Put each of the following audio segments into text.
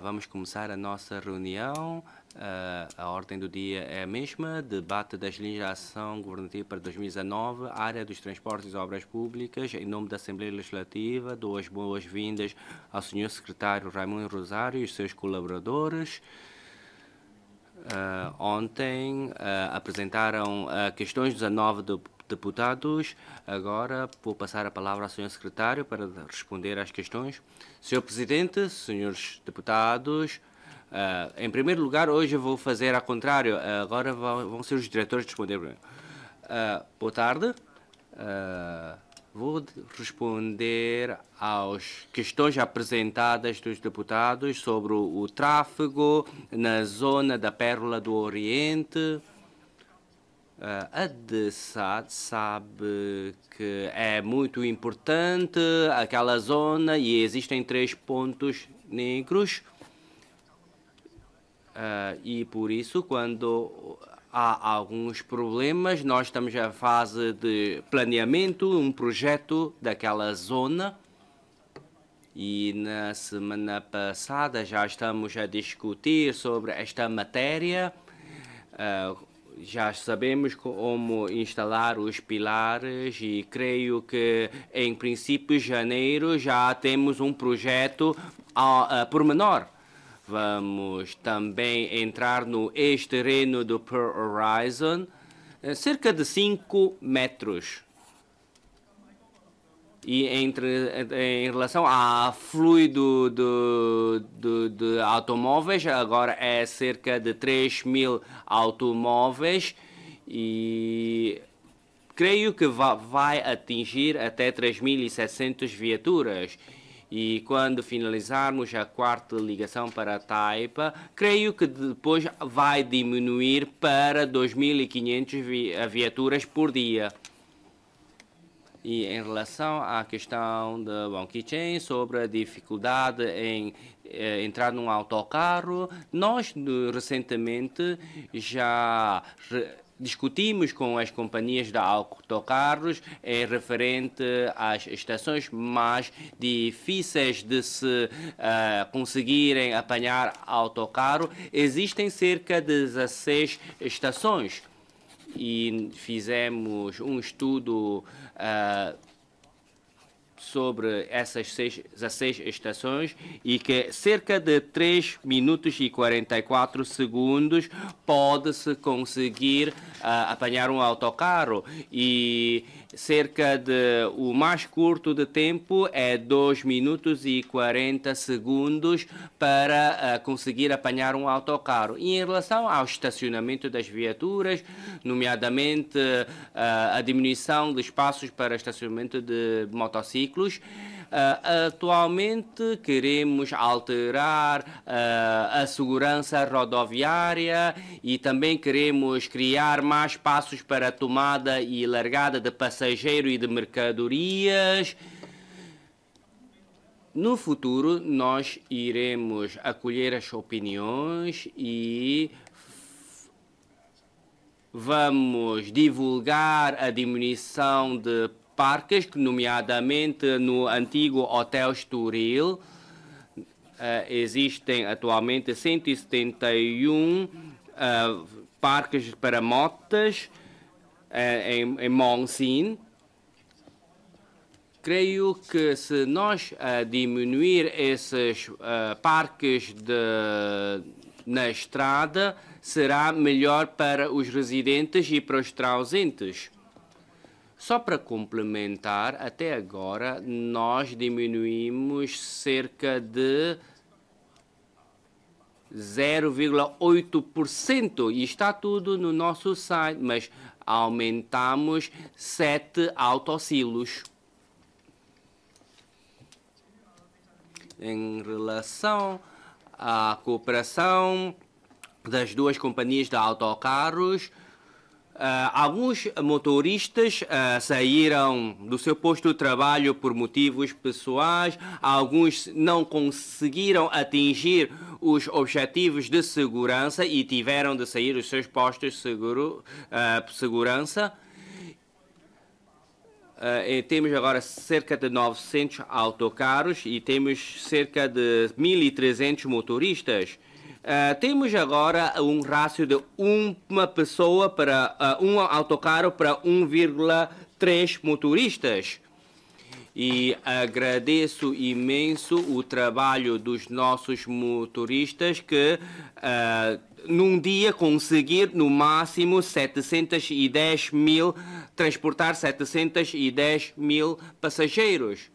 vamos começar a nossa reunião. Ah, a ordem do dia é a mesma: debate das linhas de ação governativa para 2019, área dos transportes e obras públicas. Em nome da Assembleia Legislativa, dou as boas-vindas ao Sr. Secretário Raimundo Rosário e os seus colaboradores. Uh, ontem ah, apresentaram questões 19 do deputados. Agora vou passar a palavra ao Sr. Secretário para responder às questões. Sr. Presidente, senhores deputados, uh, em primeiro lugar, hoje eu vou fazer ao contrário. Uh, agora vão, vão, ser os diretores responder primeiro. Uh, boa tarde. Vou responder às questões apresentadas dos deputados sobre o tráfego na zona da Pérola do Oriente. Ah, a DESAD sabe que é muito importante aquela zona e existem três pontos negros. Ah, e por isso, quando há alguns problemas, nós estamos à fase de planeamento, um projeto daquela zona. E na semana passada já estamos a discutir sobre esta matéria. Uh, já sabemos como instalar os pilares e creio que em princípio de janeiro já temos um projeto a, ah, a, ah, por menor. Vamos também entrar no ex-terreno do Pearl Horizon, eh, cerca de 5 metros e entre, em relação a fluido de, de automóveis, agora é cerca de 3 mil automóveis e creio que vai atingir até 3.600 viaturas. E quando finalizarmos a quarta ligação para a Taipa, creio que depois vai diminuir para 2.500 vi viaturas por dia. E em relação à questão de Wang chain sobre a dificuldade em eh, entrar num autocarro, nós eh, recentemente já re discutimos com as companhias de autocarros em referente às estações mais difíceis de se uh, conseguirem apanhar autocarro. Existem cerca de 16 estações e fizemos um estudo uh, sobre essas seis, 16 estações e que cerca de 3 minutos e 44 segundos pode-se conseguir uh, apanhar um autocarro e cerca de o mais curto de tempo é 2 minutos e 40 segundos para uh, conseguir apanhar um autocarro. E em relação ao estacionamento das viaturas, nomeadamente uh, a diminuição de espaços para estacionamento de motociclos, Uh, atualmente queremos alterar uh, a segurança rodoviária e também queremos criar mais espaços para tomada e largada de passageiro e de mercadorias. No futuro, nós iremos acolher as opiniões e vamos divulgar a diminuição de parques, nomeadamente no antigo Hotel Estoril. Uh, existem atualmente 171 uh, eh, parques para motas eh, em, em Monsin. Creio que se nós diminuir esses parques de, na estrada, será melhor para os residentes e para os transeuntes. Só para complementar, até agora nós diminuímos cerca de 0,8% e está tudo no nosso site, mas aumentamos 7 autossilos. Em relação à cooperação das duas companhias de autocarros, ah, alguns motoristas ah, saíram do seu posto de trabalho por motivos pessoais, alguns não conseguiram atingir os objetivos de segurança e tiveram de sair dos seus postos de seguro, ah, segurança. Uh, temos agora cerca de 900 autocarros e temos cerca de 1.300 motoristas. Uh, temos agora um rácio de uma pessoa para uh, um autocarro para 1,3 motoristas. E agradeço imenso o trabalho dos nossos motoristas que uh, num dia conseguir no máximo 710 mil, transportar 710 mil passageiros.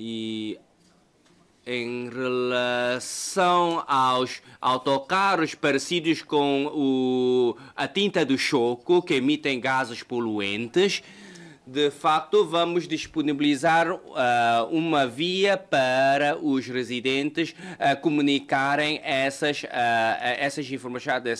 E em relação aos autocarros parecidos com o, a tinta do choco, que emitem gases poluentes, de facto, vamos disponibilizar uh, uma via para os residentes uh, comunicarem essas, uh, essas informações da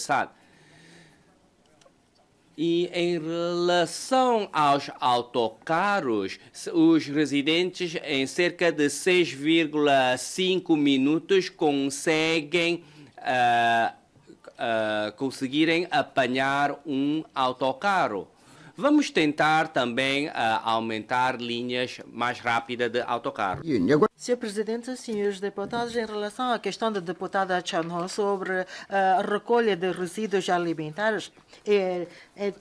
e em relação aos autocarros, os residentes em cerca de 6,5 minutos conseguem uh, uh, conseguirem apanhar um autocarro. Vamos tentar também uh, aumentar linhas mais rápidas de autocarro. Sr. Presidente, senhores deputados, em relação à questão da deputada Chanho sobre ah, a recolha de resíduos alimentares, é, é,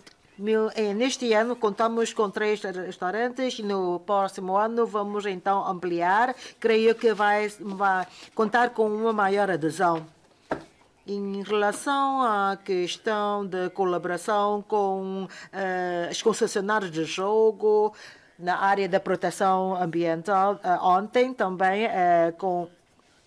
é Neste ano contamos com três restaurantes, no próximo ano vamos então ampliar. Creio que vai, vai contar com uma maior adesão. Em relação à questão da colaboração com uh, eh, os concessionários de jogo na área da proteção ambiental, uh, ontem também uh, com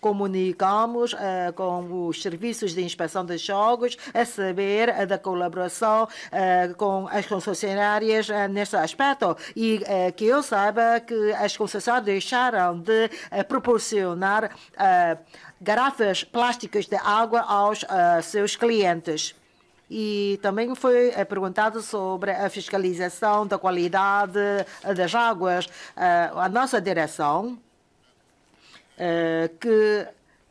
comunicamos uh, com os serviços de inspeção de jogos, a saber uh, da colaboração uh, com as concessionárias neste aspecto. E que eu saiba que as concessionárias deixaram de proporcionar garrafas plásticas de água aos seus clientes. E também foi perguntado sobre a fiscalização da qualidade das águas. A nossa direção eh, que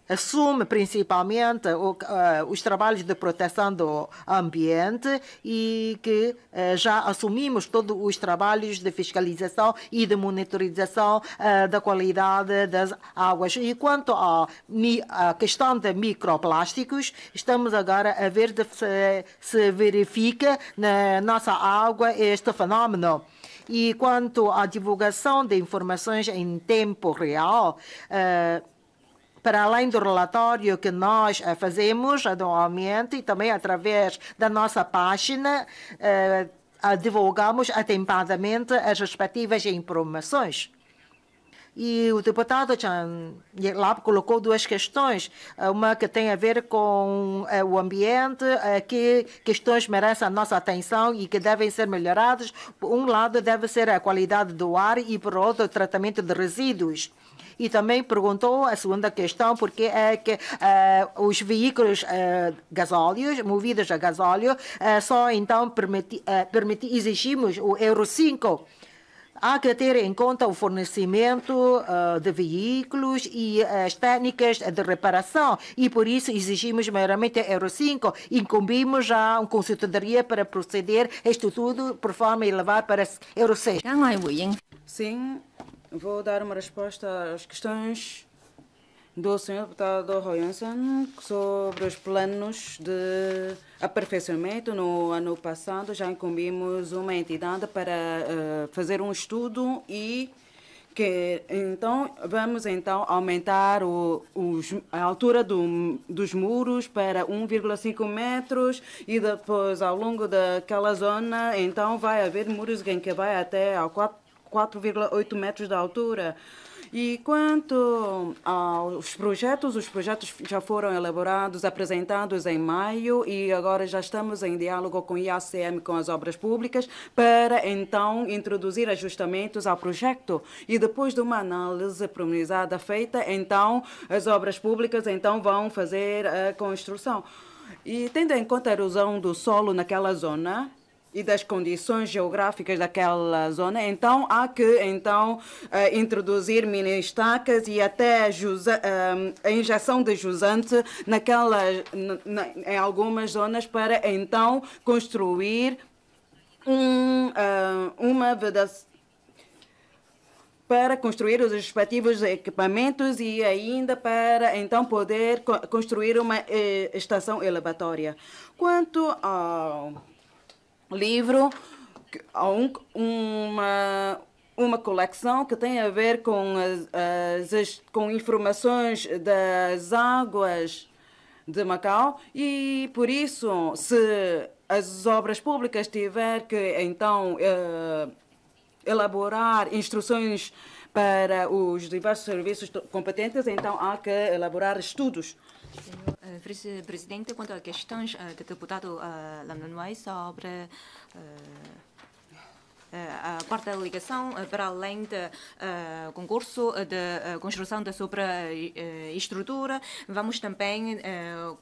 assume principalmente eh, os trabalhos de proteção do ambiente e que eh, já assumimos todos os trabalhos de fiscalização e de monitorização da qualidade das águas. E quanto à questão de microplásticos, estamos agora a ver se, se verifica na nossa água este fenómeno. E quanto à divulgação de informações em tempo real, uh, para além do relatório que nós eh, fazemos anualmente e também através da nossa página, eh, divulgamos atempadamente as respectivas informações. E o deputado Chan lá colocou duas questões, eh, uma que tem a ver com eh, o ambiente, eh, que questões merecem a nossa atenção e que devem ser melhoradas. Por um lado, deve ser a qualidade do ar e, por outro, o tratamento de resíduos e também perguntou a segunda questão, porque é que uh, os veículos uh, gasóleos, movidos a gasóleo, uh, só então permiti, uh, permiti exigimos o Euro 5 Há que ter em conta o fornecimento uh, de veículos e as técnicas de reparação e por isso exigimos a Euro 5. Incumbimos a um consultoria para proceder a este tudo por forma a levar para Euro 6. Sim, vou dar uma resposta às questões do Sr. Deputado Roy Hansen sobre os planos de aperfeiçoamento. No ano passado já incumbimos uma entidade para uh, fazer um estudo e que então vamos então aumentar o, os, a altura do, dos muros para 1,5 metros e depois ao longo daquela zona então vai haver muros em que vai até ao 4,8 metros de altura. E quanto aos projetos, os projetos já foram elaborados, apresentados em maio e agora já estamos em diálogo com o IACM, com as obras públicas, para então introduzir ajustamentos ao projeto. E depois de uma análise promenorizada feita, então as obras públicas então vão fazer a construção. E tendo em conta a erosão do solo naquela zona, e das condições geográficas daquela zona, então há que então eh, introduzir mini estacas e até eh, a injeção de jusante naquela, em algumas zonas para então construir um, eh, uma vedação para construir os respectivos equipamentos e ainda para então poder construir uma estação elevatória. Quanto ao livro, um, uma, uma coleção que tem a ver com, as, as, com informações das águas de Macau e, por isso, se as obras públicas tiver que, então, eh, elaborar instruções para os diversos serviços competentes, então há que elaborar estudos Senhor Presidente, quanto a questões eh, do deputado eh, Lamnanuai sobre a eh, parte da ligação para além do uh, concurso de uh, construção da superestrutura, estrutura. Vamos também uh,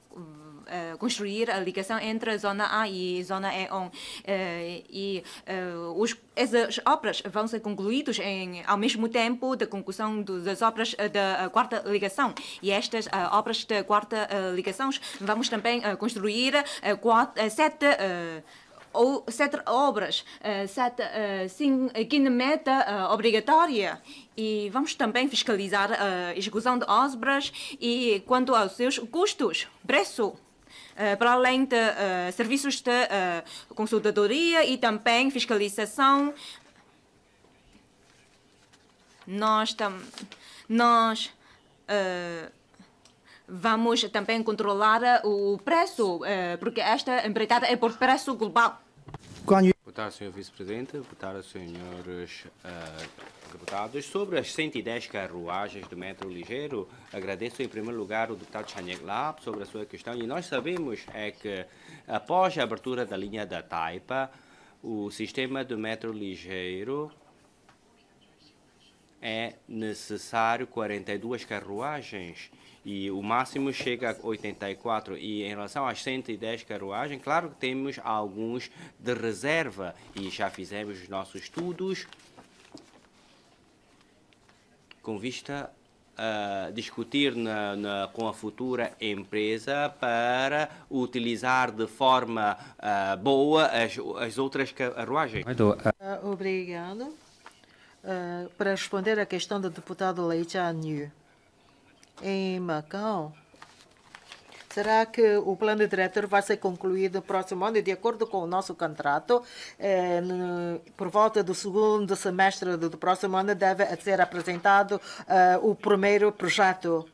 eh, construir a ligação entre a zona A e a zona E1. e eh, eh, os, essas obras vão ser concluídas ao mesmo tempo da conclusão das obras da quarta ligação. E estas obras da quarta ligação vamos também construir quatro, sete ou sete obras, sete uh, meta obrigatória e vamos também fiscalizar a execução de obras e quanto aos seus custos, preço. Eh, para além de eh, serviços de eh, consultadoria e também fiscalização. Nós, tam, nós vamos também controlar o preço, porque esta empreitada é por preço global. Quando tarde, Sr. Vice-Presidente. Boa tarde, Srs. Uh, deputados. Sobre as 110 carruagens do metro ligeiro, agradeço em primeiro lugar o deputado Chaniek Lab sobre a sua questão. E nós sabemos é que, após a abertura da linha da Taipa, o sistema do metro ligeiro é necessário 42 carruagens e o máximo chega a 84. E em relação às 110 carruagens, claro que temos alguns de reserva e já fizemos os nossos estudos com vista a discutir na, na, com a futura empresa para utilizar de forma uh, boa as, as outras carruagens. Ah. Ah, obrigado. Uh, para responder à questão do deputado Leite Anil em Macau. Será que o plano diretor vai ser concluído no próximo ano? De acordo com o nosso contrato, eh, no, por volta do segundo semestre do, próximo ano deve ser apresentado eh, o primeiro projeto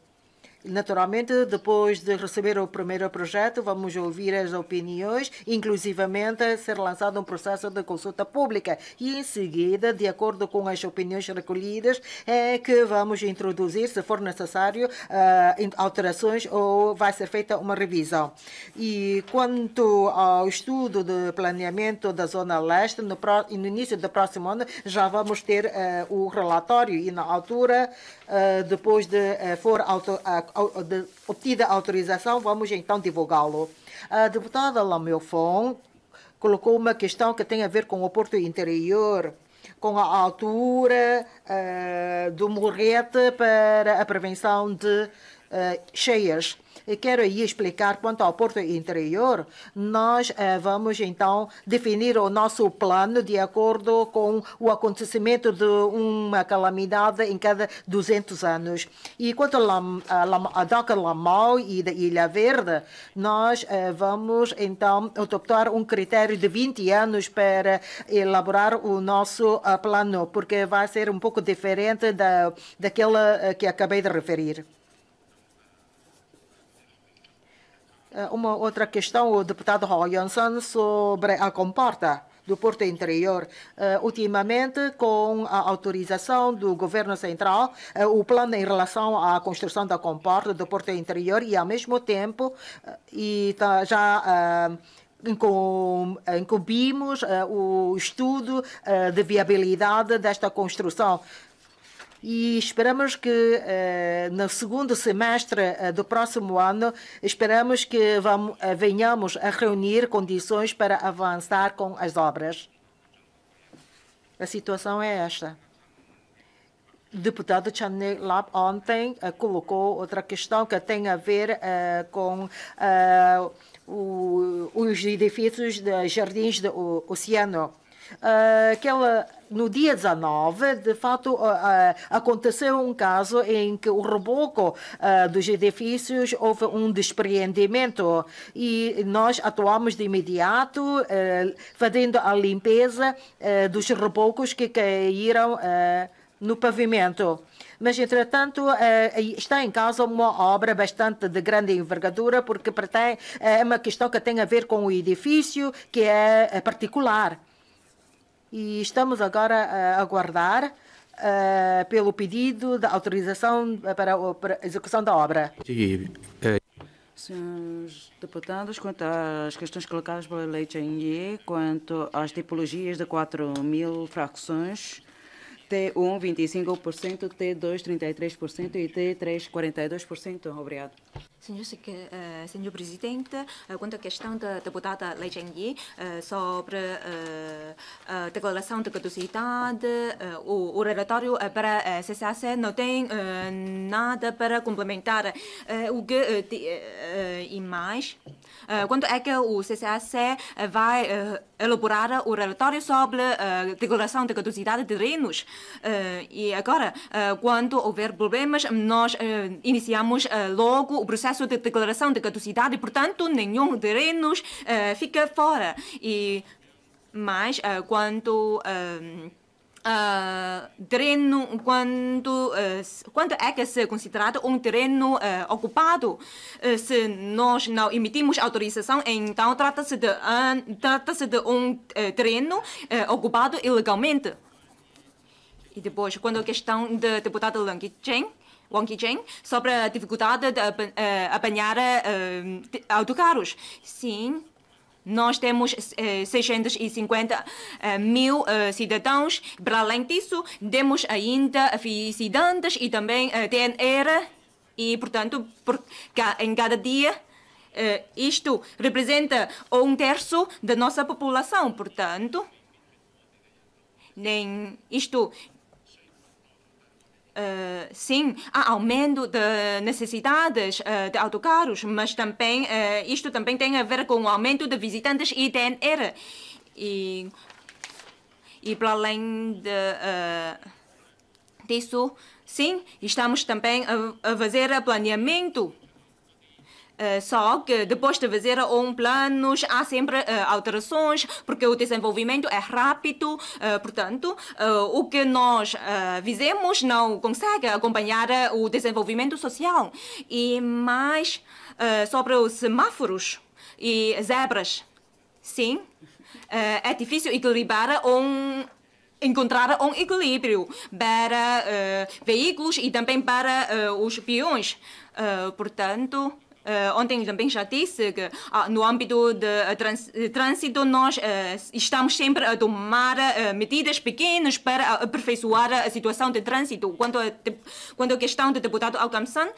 Naturalmente, depois de receber o primeiro projeto, vamos ouvir as opiniões, inclusivamente ser lançado um processo de consulta pública e, em seguida, de acordo com as opiniões recolhidas, é que vamos introduzir, se for necessário, eh, alterações ou vai ser feita uma revisão. E quanto ao estudo de planeamento da Zona Leste, no, início do próximo ano já vamos ter eh, o relatório e, na altura, eh, depois de eh, for auto, de obtida a autorização, vamos então divulgá-lo. A deputada Lamiofon colocou uma questão que tem a ver com o Porto Interior com a altura uh, do morrete para a prevenção de uh, cheias quero aí explicar quanto ao Porto Interior. Nós eh, vamos então definir o nosso plano de acordo com o acontecimento de uma calamidade em cada 200 anos. E quanto a, Doca Lamau e da Ilha Verde, nós eh, vamos então adoptar um critério de 20 anos para elaborar o nosso eh, plano, porque vai ser um pouco diferente da, daquela que acabei de referir. Eh, uma outra questão, o deputado Ho sobre a comporta do Porto Interior. Uh, ultimamente, com a autorização do Governo Central, uh, o plano em relação à construção da comporta do Porto Interior e, ao mesmo tempo, uh, e tá, já incumbimos o estudo de viabilidade desta construção e esperamos que eh, no segundo semestre eh, do próximo ano, esperamos que vamos, eh, venhamos a reunir condições para avançar com as obras. A situação é esta. O deputado Chanel Lab ontem colocou outra questão que tem a ver com os edifícios de jardins do oceano. Ah, que ela no dia 19, de fato, ah, ah, aconteceu um caso em que o reboco dos edifícios houve um despreendimento e nós atuamos de imediato, fazendo a limpeza dos rebocos que caíram no pavimento. Mas, entretanto, está em causa uma obra bastante de grande envergadura, porque é uma questão que tem a ver com o edifício, que é eh, particular e estamos agora a aguardar uh, pelo pedido da autorização para a execução da obra. Eh, Senhores deputados, quanto às questões colocadas pela Lei Chenier, quanto às tipologias de 4 mil frações, T1 25%, T2 33% e T3 42%. Obrigado. Senhor, eh, senhor Presidente, eh, quanto à questão da deputada Lei eh, sobre a declaração de caducidade, o relatório para a CCAC não tem nada para complementar. O que e mais? Quando é que o CCAC vai elaborar o relatório sobre a declaração de caducidade de terrenos? E agora, quando houver problemas, nós iniciamos logo o processo processo de declaração de caducidade, portanto, nenhum terreno uh, eh, fica fora. E, mas, uh, eh, quando. Uh, eh, uh, terreno quando, uh, quando é que é considerado um terreno uh, ocupado. Uh, se nós não emitimos autorização, então trata-se de, um, trata de um terreno ocupado ilegalmente. E depois, quando a questão do deputado Lang Cheng, Wang Yijing sobre a dificuldade de eh, apanhar eh, autocarros. Sim, nós temos 650 eh, mil cidadãos. Para além disso, temos ainda visitantes e também TNR. E, portanto, por, em cada dia, isto representa um terço da nossa população. Portanto, nem isto Uh, sim, há aumento de necessidades uh, de autocarros, mas também uh, isto também tem a ver com o aumento de visitantes e DNR. E, e para além de, disso, sim, estamos também a, a fazer planeamento eh, só que depois de fazer um plano há sempre uh, alterações, porque o desenvolvimento é rápido, uh, portanto, o que nós fizemos não consegue acompanhar o desenvolvimento social. E mais sobre os semáforos e zebras. Sim, é difícil equilibrar um encontrar um equilíbrio para veículos e também para os peões. portanto, Uh, ontem também já disse que uh, no âmbito de eh, trans, eh, trânsito nós uh, estamos sempre a tomar medidas pequenas para ah, aperfeiçoar a situação de trânsito. Quanto a, de, quanto a questão do deputado Alcamsan,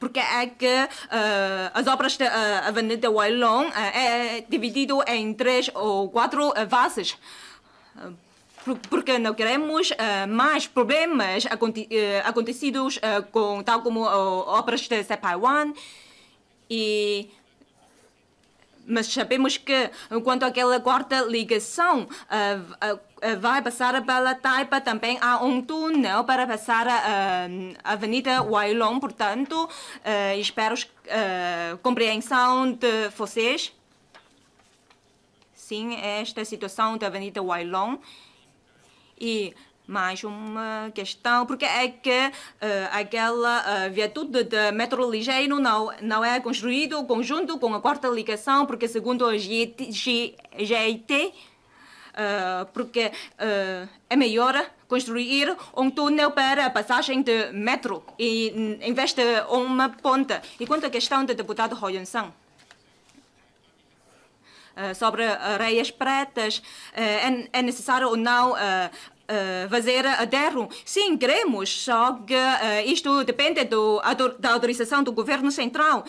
porque é que uh, as obras da uh, Avenida Wailong uh, é dividido em três ou quatro uh, fases porque não queremos uh, mais problemas eh, acontecidos eh, com tal como obras de Sepaiwan e mas sabemos que enquanto aquela quarta ligação uh, uh, vai passar pela Taipa, também há um túnel para passar a uh, Avenida Wailong, portanto, espero a compreensão de vocês. Sim, esta situação da Avenida Wailong. E mais uma questão, porque é que uh, aquela uh, de metro ligeiro não, não é construído conjunto com a quarta ligação, porque segundo o GIT, uh, eh, porque uh, é melhor construir um túnel para a passagem de metro e, em vez de uma ponte. E quanto à questão do deputado Ho sang eh, sobre areias pretas, eh, é, é necessário ou não eh, fazer aterro. Sim, queremos, só que isto depende do, da autorização do governo central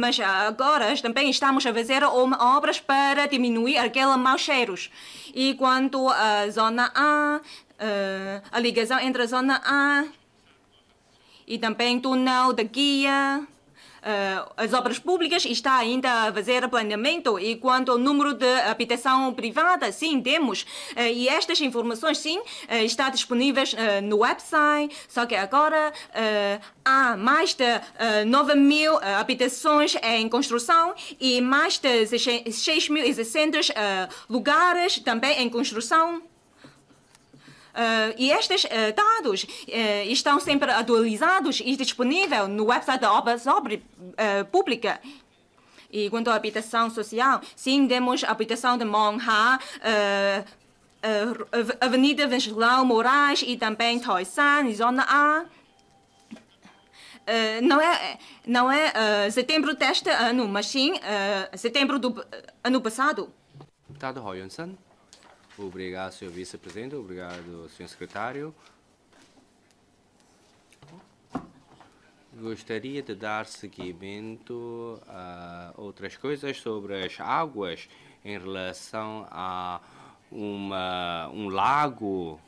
mas agora também estamos a fazer obras para diminuir aqueles maus cheiros. E quanto à zona A, a ligação entre a zona A e também túnel da guia uh, as obras públicas e está ainda a fazer planeamento. E quanto ao número de habitação privada, sim, temos. Uh, e estas informações, sim, uh, está disponíveis uh, no website, só que agora há mais de uh, 9 mil habitações em construção e mais de 6.600 lugares também em construção. Eh, e estes eh, dados eh, estão sempre atualizados e disponíveis no website da obra, pública. E quanto à habitação social, sim, temos a habitação de Monha, uh, Avenida Venceslau Moraes e também Toisan, Zona A. Uh, não é, não é uh, setembro deste ano, mas sim uh, setembro do ano passado. Deputado tá, Royansan. Obrigado, Sr. Vice-Presidente. Obrigado, Sr. Secretário. Gostaria de dar seguimento a outras coisas sobre as águas em relação a uma, um lago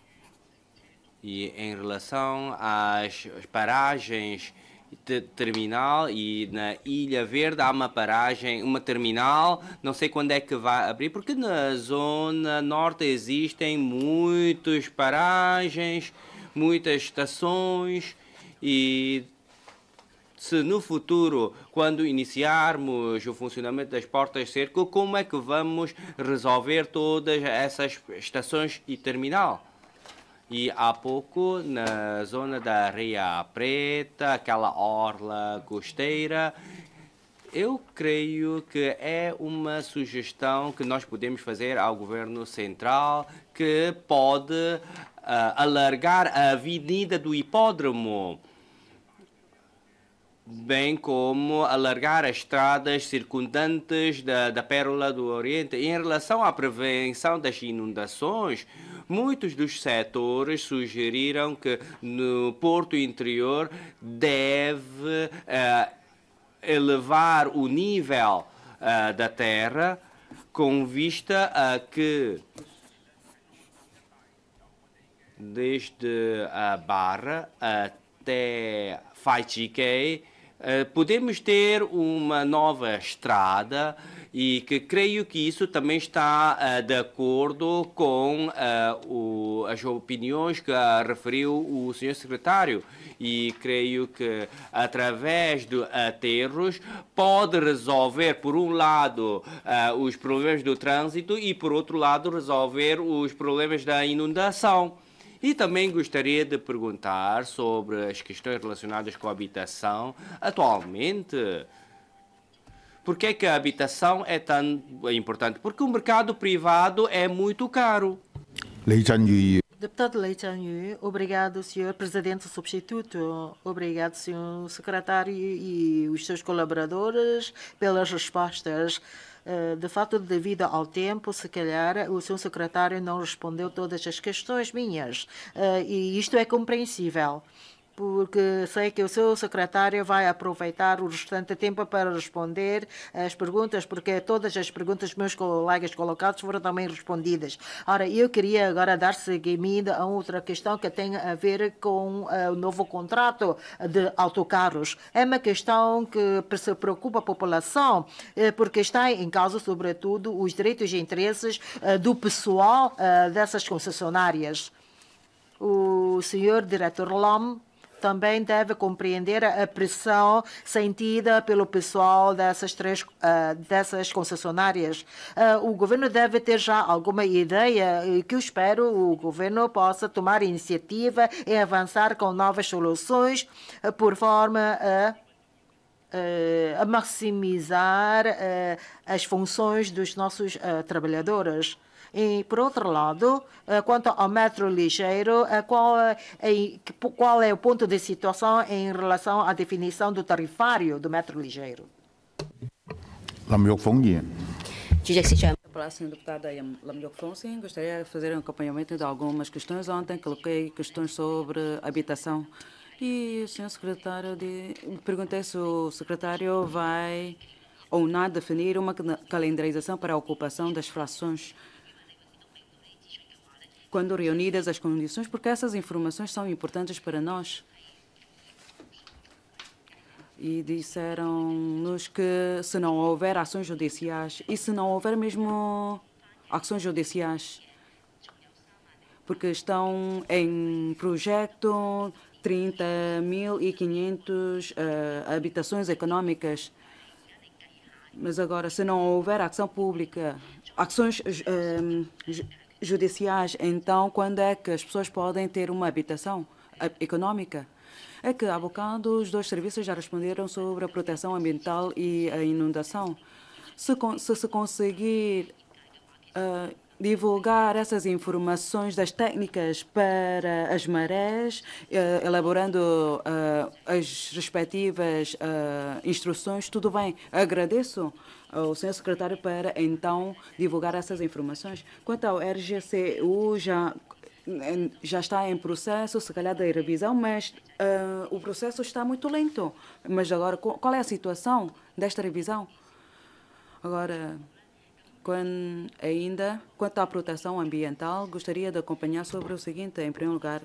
e em relação às paragens terminal e na Ilha Verde há uma paragem, uma terminal, não sei quando é que vai abrir, porque na zona norte existem muitas paragens, muitas estações e se no futuro, quando iniciarmos o funcionamento das portas de cerco, como é que vamos resolver todas essas estações e terminal? E há pouco, na zona da Ria Preta, aquela orla costeira, eu creio que é uma sugestão que nós podemos fazer ao governo central que pode uh, alargar a avenida do hipódromo, bem como alargar as estradas circundantes da, da Pérola do Oriente. Em relação à prevenção das inundações, Muitos dos setores sugeriram que no Porto Interior deve uh, elevar o nível uh, da terra com vista a que desde a Barra até Faichiquei, eh, podemos ter uma nova estrada e que creio que isso também está uh, de acordo com uh, o, as opiniões que uh, referiu o senhor secretário e creio que através de aterros pode resolver por um lado os problemas do trânsito e por outro lado resolver os problemas da inundação. E também gostaria de perguntar sobre as questões relacionadas com a habitação. Atualmente, por que, é que a habitação é tão importante? Porque o mercado privado é muito caro. Lei Deputado Lei Chanyu, obrigado, senhor presidente substituto. Obrigado, senhor secretário e os seus colaboradores pelas respostas. Eh, de fato, devido ao tempo, se calhar o senhor secretário não respondeu todas as questões minhas. Eh, e isto é compreensível porque sei que o seu secretário vai aproveitar o restante tempo para responder as perguntas, porque todas as perguntas dos meus colegas colocados foram também respondidas. Ora, eu queria agora dar seguimento a outra questão que tem a ver com uh, o novo contrato de autocarros. É uma questão que se preocupa a população, uh, porque está em causa, sobretudo, os direitos e interesses uh, do pessoal dessas concessionárias. O senhor diretor Lom também deve compreender a pressão sentida pelo pessoal dessas três ah, dessas concessionárias. Ah, o governo deve ter já alguma ideia que eu espero o governo possa tomar iniciativa e avançar com novas soluções ah, por forma a a maximizar as funções dos nossos trabalhadores. E, por outro lado, eh, quanto ao metro ligeiro, eh, qual é, qual é o ponto de situação em relação à definição do tarifário do metro ligeiro? Lam yok assim, deputada Lam yok gostaria de fazer um acompanhamento de algumas questões. Ontem coloquei questões sobre habitação e o senhor secretário de, perguntei se o secretário vai ou não definir uma calendarização para a ocupação das frações quando reunidas as condições, porque essas informações são importantes para nós. E disseram-nos que se não houver ações judiciais e se não houver mesmo ações judiciais, porque estão em projeto 30.500 uh, eh, habitações económicas. Mas agora, se não houver ação pública, ações uh, judiciais. Então, quando é que as pessoas podem ter uma habitação económica? É que há bocado os dois serviços já responderam sobre a proteção ambiental e a inundação. Se, se, se conseguir uh, divulgar essas informações das técnicas para as marés, uh, elaborando uh, as respectivas ah, instruções, tudo bem. Agradeço o senhor secretário para então divulgar essas informações. Quanto ao RGCU, já já está em processo, se calhar da revisão, mas uh, o processo está muito lento. Mas agora, qual é a situação desta revisão? Agora, quando, ainda, quanto à proteção ambiental, gostaria de acompanhar sobre o seguinte, em primeiro lugar,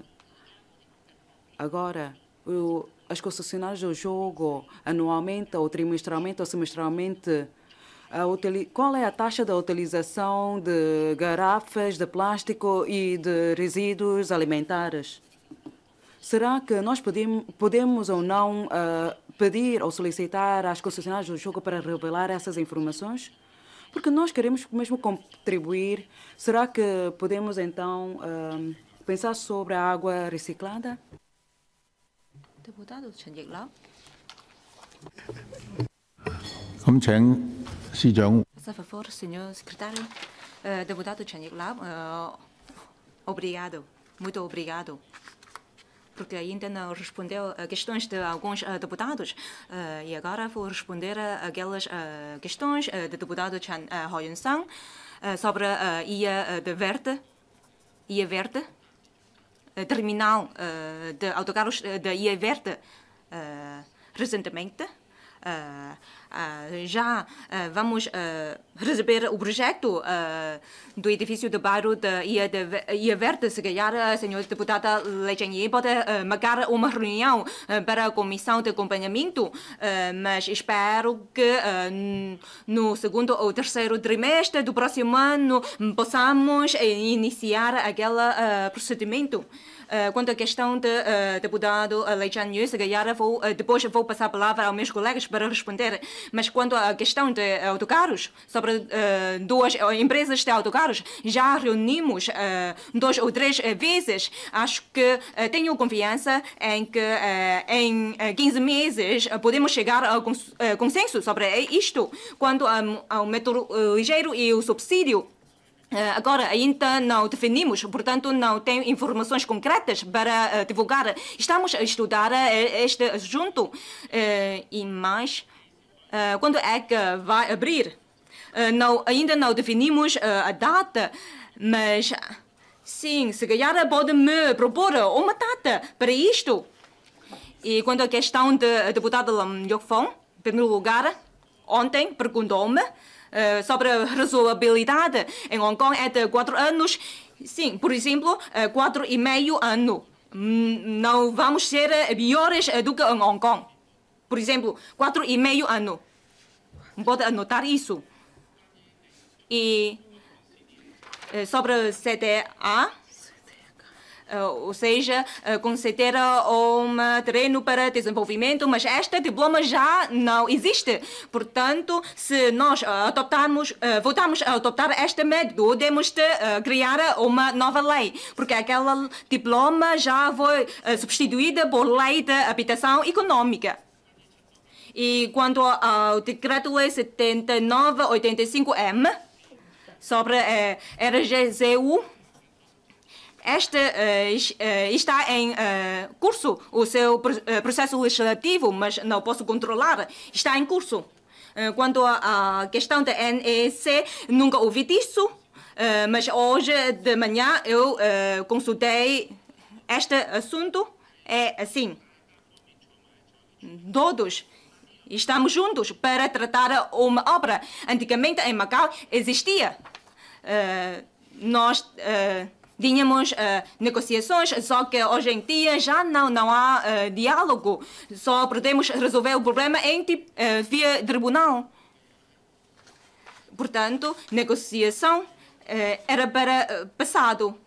agora, o, as concessionárias do jogo, anualmente, ou trimestralmente, ou semestralmente, qual é a taxa da utilização de garrafas de plástico e de resíduos alimentares? Será que nós podemos, podemos ou não uh, pedir ou solicitar às concessionárias do jogo para revelar essas informações? Porque nós queremos mesmo contribuir. Será que podemos então uh, pensar sobre a água reciclada? Deputado Chen Yiglau. Deputado obrigado, obrigado, muito porque ainda não respondeu a questões de alguns uh, deputados. Uh, e agora vou responder aquelas uh, questões eh, do deputado Chan uh, Ho Yun-sang sobre a Ia de Verde, Ia Verde, terminal de autocarros da Ia Verde recentemente. Ah, ah, já ah, vamos receber o projeto do edifício de bairro de Ia, de Ia Verde. Se calhar, a senhora deputada Legenier pode marcar uma reunião para a comissão de acompanhamento, mas espero que no segundo ou terceiro trimestre do próximo ano possamos eh, iniciar aquele procedimento. Eh, quanto à questão do de, uh, deputado Leijan Yu, se vou, uh, depois vou passar a palavra aos meus colegas para responder. Mas quanto à questão de autocarros, sobre eh, duas empresas de autocarros, já reunimos duas ou três vezes. Acho que tenho confiança em que em 15 meses podemos chegar ao cons consenso sobre isto. Quanto ao, ao metro ligeiro e o subsídio, eh, agora ainda não definimos, portanto, não tenho informações concretas para eh, divulgar. Estamos a estudar eh, este assunto e mais. Quando é que vai abrir? Não, ainda não definimos a data, mas sim, se calhar pode me propor uma data para isto. E quanto à questão da de deputada Lam Yokfong, em primeiro lugar, ontem perguntou-me eh, sobre a razoabilidade. Em Hong Kong é de 4 anos. Sim, por exemplo, eh, e meio ano. Hum, não vamos ser piores eh, do que em Hong Kong. Por exemplo, e meio ano. Pode anotar isso. E sobre CTA eh, ou seja, conceder eh, um eh, terreno para desenvolvimento, mas este diploma já não existe. Portanto, se nós adoptarmos, voltarmos a adoptar este método, temos de criar uma nova lei, porque aquele diploma já foi substituída por lei de habitação econômica. E quanto ao decreto-lei 7985M sobre a RGZU, este uh, eh, está em uh, curso o seu eh, processo legislativo, mas não posso controlar. Está em curso. Quanto à questão da NEC, nunca ouvi disso, mas hoje de manhã eu consultei este assunto. É assim: todos estamos juntos para tratar uma obra. Antigamente em Macau existia. nós Tínhamos uh, eh, negociações, só que hoje em dia já não, não há uh, diálogo. Só podemos resolver o problema em uh, via tribunal. Portanto, negociação era para passado.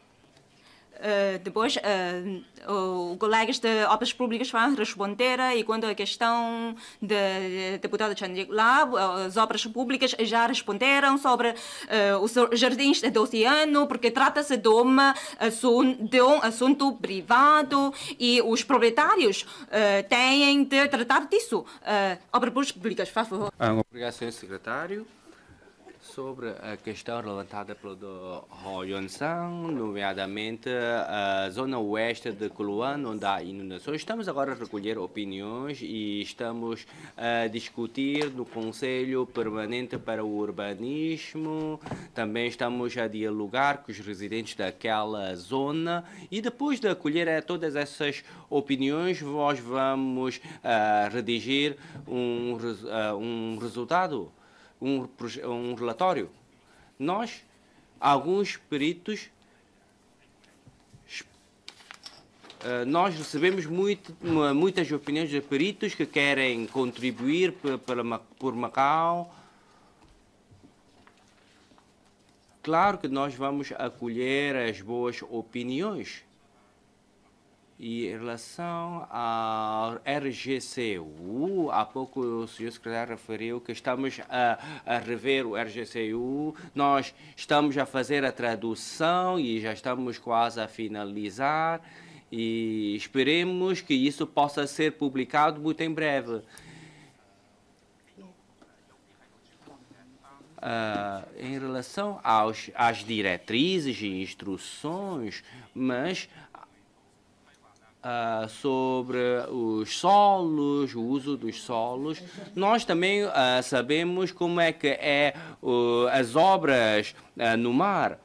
Eh, depois uh, eh, os colegas de obras públicas vão responder e quando a questão da deputada Chandik lá eh, as obras públicas já responderam sobre uh, os jardins do oceano, porque trata-se de, de um assunto privado e os proprietários têm de tratar disso. obras públicas, por favor. Ah, obrigado, senhor secretário sobre a questão levantada pelo Ho Yonsan, nomeadamente a zona oeste de Coluan, onde há inundações. Estamos agora a recolher opiniões e estamos a discutir no Conselho Permanente para o Urbanismo. Também estamos a dialogar com os residentes daquela zona e depois de acolher todas essas opiniões, nós vamos uh, redigir um, uh, um resultado um, um relatório. Nós, alguns peritos, eh, nós recebemos muito, muitas opiniões de peritos que querem contribuir por Macau. Claro que nós vamos acolher as boas opiniões e em relação ao RGCU, há pouco o senhor secretário referiu que estamos a, a, rever o RGCU, nós estamos a fazer a tradução e já estamos quase a finalizar e esperemos que isso possa ser publicado muito em breve. Uh, em relação aos, às diretrizes e instruções, mas Uh, sobre os solos, o uso dos solos. Nós também uh, sabemos como é que é uh, as obras ah, no mar.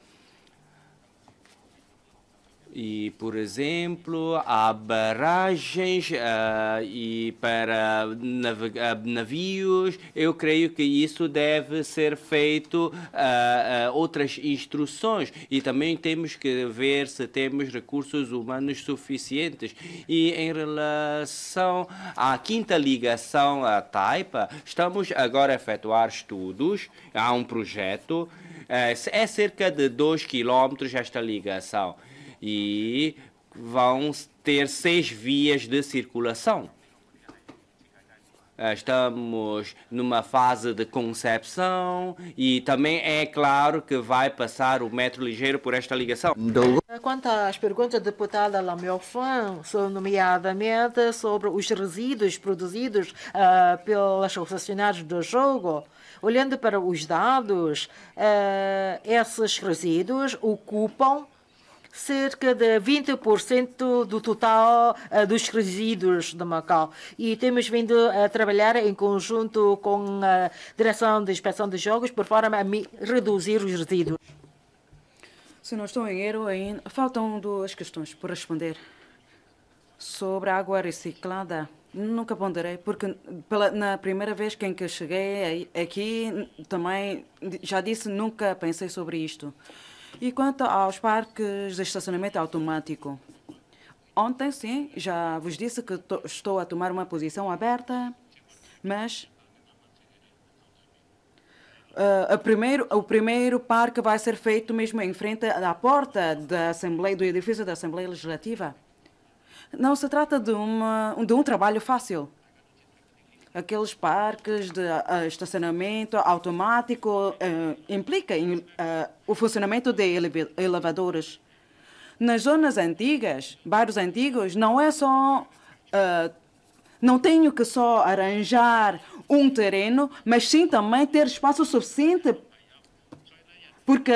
E, por exemplo, há barragens uh, e para eh, navios. Eu creio que isso deve ser feito uh, uh, outras instruções e também temos que ver se temos recursos humanos suficientes. E em relação à quinta ligação à Taipa, estamos agora a efetuar estudos. Há um projeto. É cerca de 2 km esta ligação e vão ter seis vias de circulação. Eh, estamos numa fase de concepção e também é claro que vai passar o metro ligeiro por esta ligação. Eh, quanto às perguntas da deputada Lamiofan, nomeadamente sobre os resíduos produzidos uh, pelas concessionárias do jogo, olhando para os dados, uh, esses resíduos ocupam cerca de 20% do total eh, dos resíduos de Macau. E temos vindo a trabalhar em conjunto com a Direção de Inspeção de Jogos por forma a reduzir os resíduos. Se não estou em erro, ainda faltam duas questões por responder. Sobre a água reciclada, nunca ponderei, porque pela, na primeira vez que, em que cheguei eh, aqui, também já disse, nunca pensei sobre isto. E quanto aos parques de estacionamento automático, ontem sim, já vos disse que estou a tomar uma posição aberta, mas Uh, primeiro, o primeiro parque vai ser feito mesmo em frente à porta da Assembleia, do edifício da Assembleia Legislativa. Não se trata de, uma, de um trabalho fácil aqueles parques de uh, estacionamento automático uh, implica uh, o funcionamento de elevadores. Nas zonas antigas, bairros antigos, não é só não tenho que só arranjar um terreno, mas sim também ter espaço suficiente porque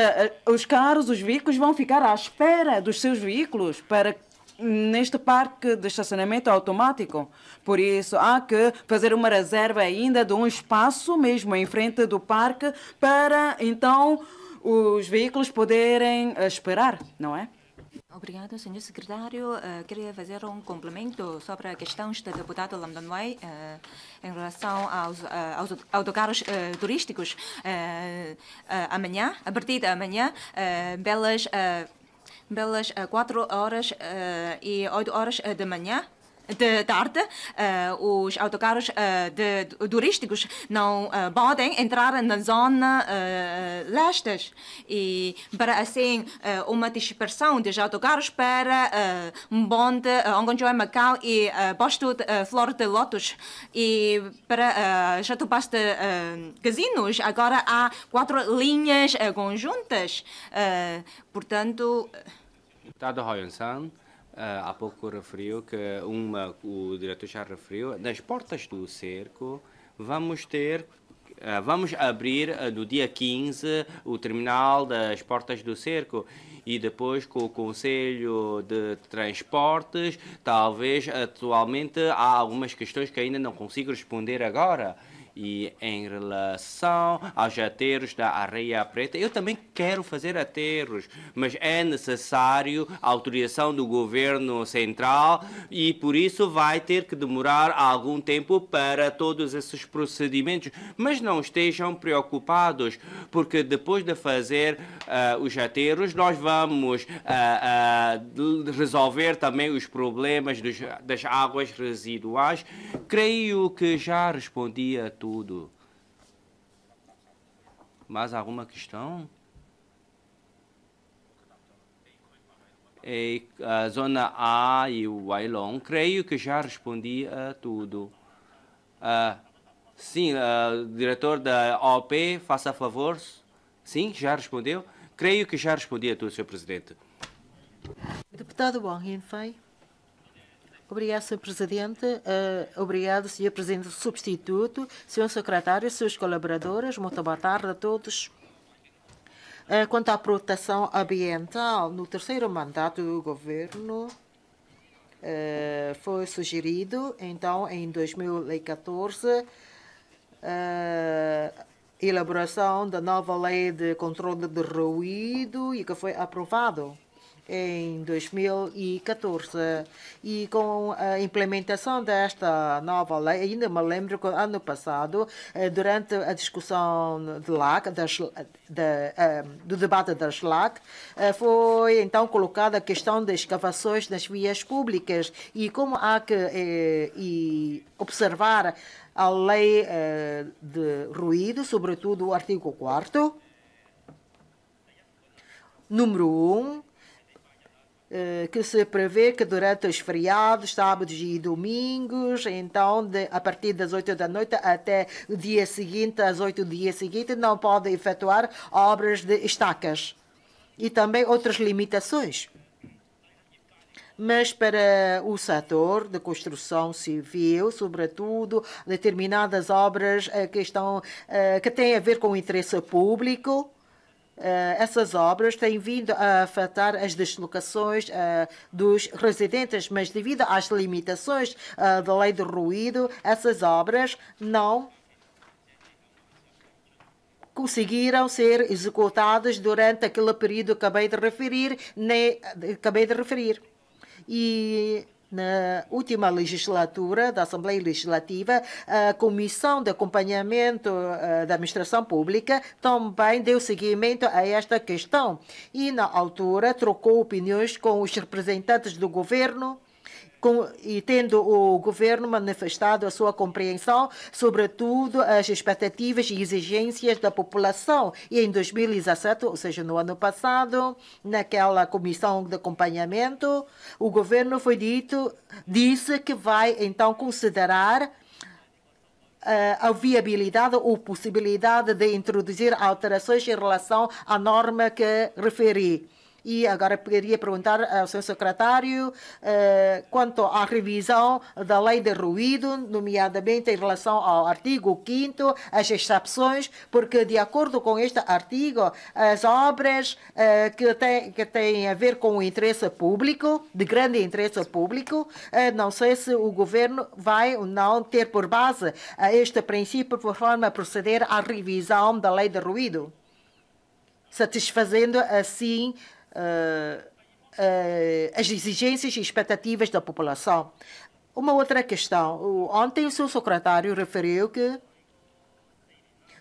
os carros, os veículos vão ficar à espera dos seus veículos para neste parque de estacionamento automático. Por isso, há que fazer uma reserva ainda de um espaço mesmo em frente do parque para então os veículos poderem eh, esperar, não é? Obrigada, senhor secretário. Uh, queria fazer um complemento sobre a questão do deputado Lamdan Wai uh, eh, em relação aos, uh, aos autocarros turísticos. amanhã, a partir de amanhã, belas pelas 4 eh, horas eh, e 8 horas eh, da manhã de, tarde, uh, eh, os autocarros uh, de, turísticos não uh, podem entrar na zona uh, leste e para assim uma dispersão de autocarros para uh, Mbonde, uh, Ongonjoy, Macau e uh, Posto Flor de Lotus e para uh, Jatubás de Casinos agora há quatro linhas conjuntas portanto Deputado Royan ah, há pouco referiu que uma, o diretor já referiu, nas portas do cerco vamos ter ah, vamos abrir ah, no dia 15 o terminal das Portas do Cerco e depois com o Conselho de Transportes, talvez atualmente há algumas questões que ainda não consigo responder agora. E em relação aos aterros da Areia Preta, eu também quero fazer aterros, mas é necessário a autorização do governo central e por isso vai ter que demorar algum tempo para todos esses procedimentos. Mas não estejam preocupados, porque depois de fazer uh, os aterros, nós vamos uh, uh, resolver também os problemas dos, das águas residuais. Creio que já respondi a tudo tudo. Mais alguma questão? E a zona A e o Wailong, creio que já respondi a tudo. Ah, sim, ah, diretor da OP, faça favor. Sim, já respondeu? Creio que já respondi a tudo, Sr. Presidente. Deputado Wang Yenfei. Obrigado, Sr. Presidente. Uh, obrigado, Sr. Presidente Substituto, Sr. Secretário, Srs. colaboradores. Muito boa tarde a todos. Uh, quanto à proteção ambiental, no terceiro mandato do governo, uh, foi sugerido, então, em 2014, a elaboração da nova lei de controle de ruído e que foi aprovado em 2014. E com a implementação desta nova lei, ainda me lembro que ano passado, eh, durante a discussão de LAC, das, eh, do debate das LAC, eh, foi então colocada a questão das escavações nas vias públicas e como há que e observar a lei de ruído, sobretudo o artigo 4 número 1, um, eh, que se prevê que durante os feriados, sábados e domingos, então de, a partir das 8 da noite até o dia seguinte, às 8 do dia seguinte, não podem efetuar obras de estacas e também outras limitações. Mas para o setor de construção civil, sobretudo determinadas obras eh, que, estão, eh, que têm a ver com o interesse público, eh, essas obras têm vindo a afetar as deslocações eh, dos residentes, mas devido às limitações eh, da lei do ruído, essas obras não conseguiram ser executadas durante aquele período que acabei de referir, nem, acabei de referir. E na última legislatura da Assembleia Legislativa, a Comissão de Acompanhamento eh, da Administração Pública também deu seguimento a esta questão e, na altura, trocou opiniões com os representantes do governo com, e tendo o governo manifestado a sua compreensão, sobretudo as expectativas e exigências da população. E em 2017, ou seja, no ano passado, naquela comissão de acompanhamento, o governo foi dito, disse que vai então considerar eh, a viabilidade ou possibilidade de introduzir alterações em relação à norma que referi. E agora queria perguntar ao senhor secretário eh, quanto à revisão da lei de ruído, nomeadamente em relação ao artigo 5 as exceções, porque de acordo com este artigo, as obras eh, que, têm, que têm a ver com o interesse público, de grande interesse público, eh, não sei se o governo vai ou não ter por base eh, este princípio por forma a proceder à revisão da lei de ruído satisfazendo assim ah, ah, as exigências e expectativas da população. Uma outra questão. Ontem o seu secretário referiu que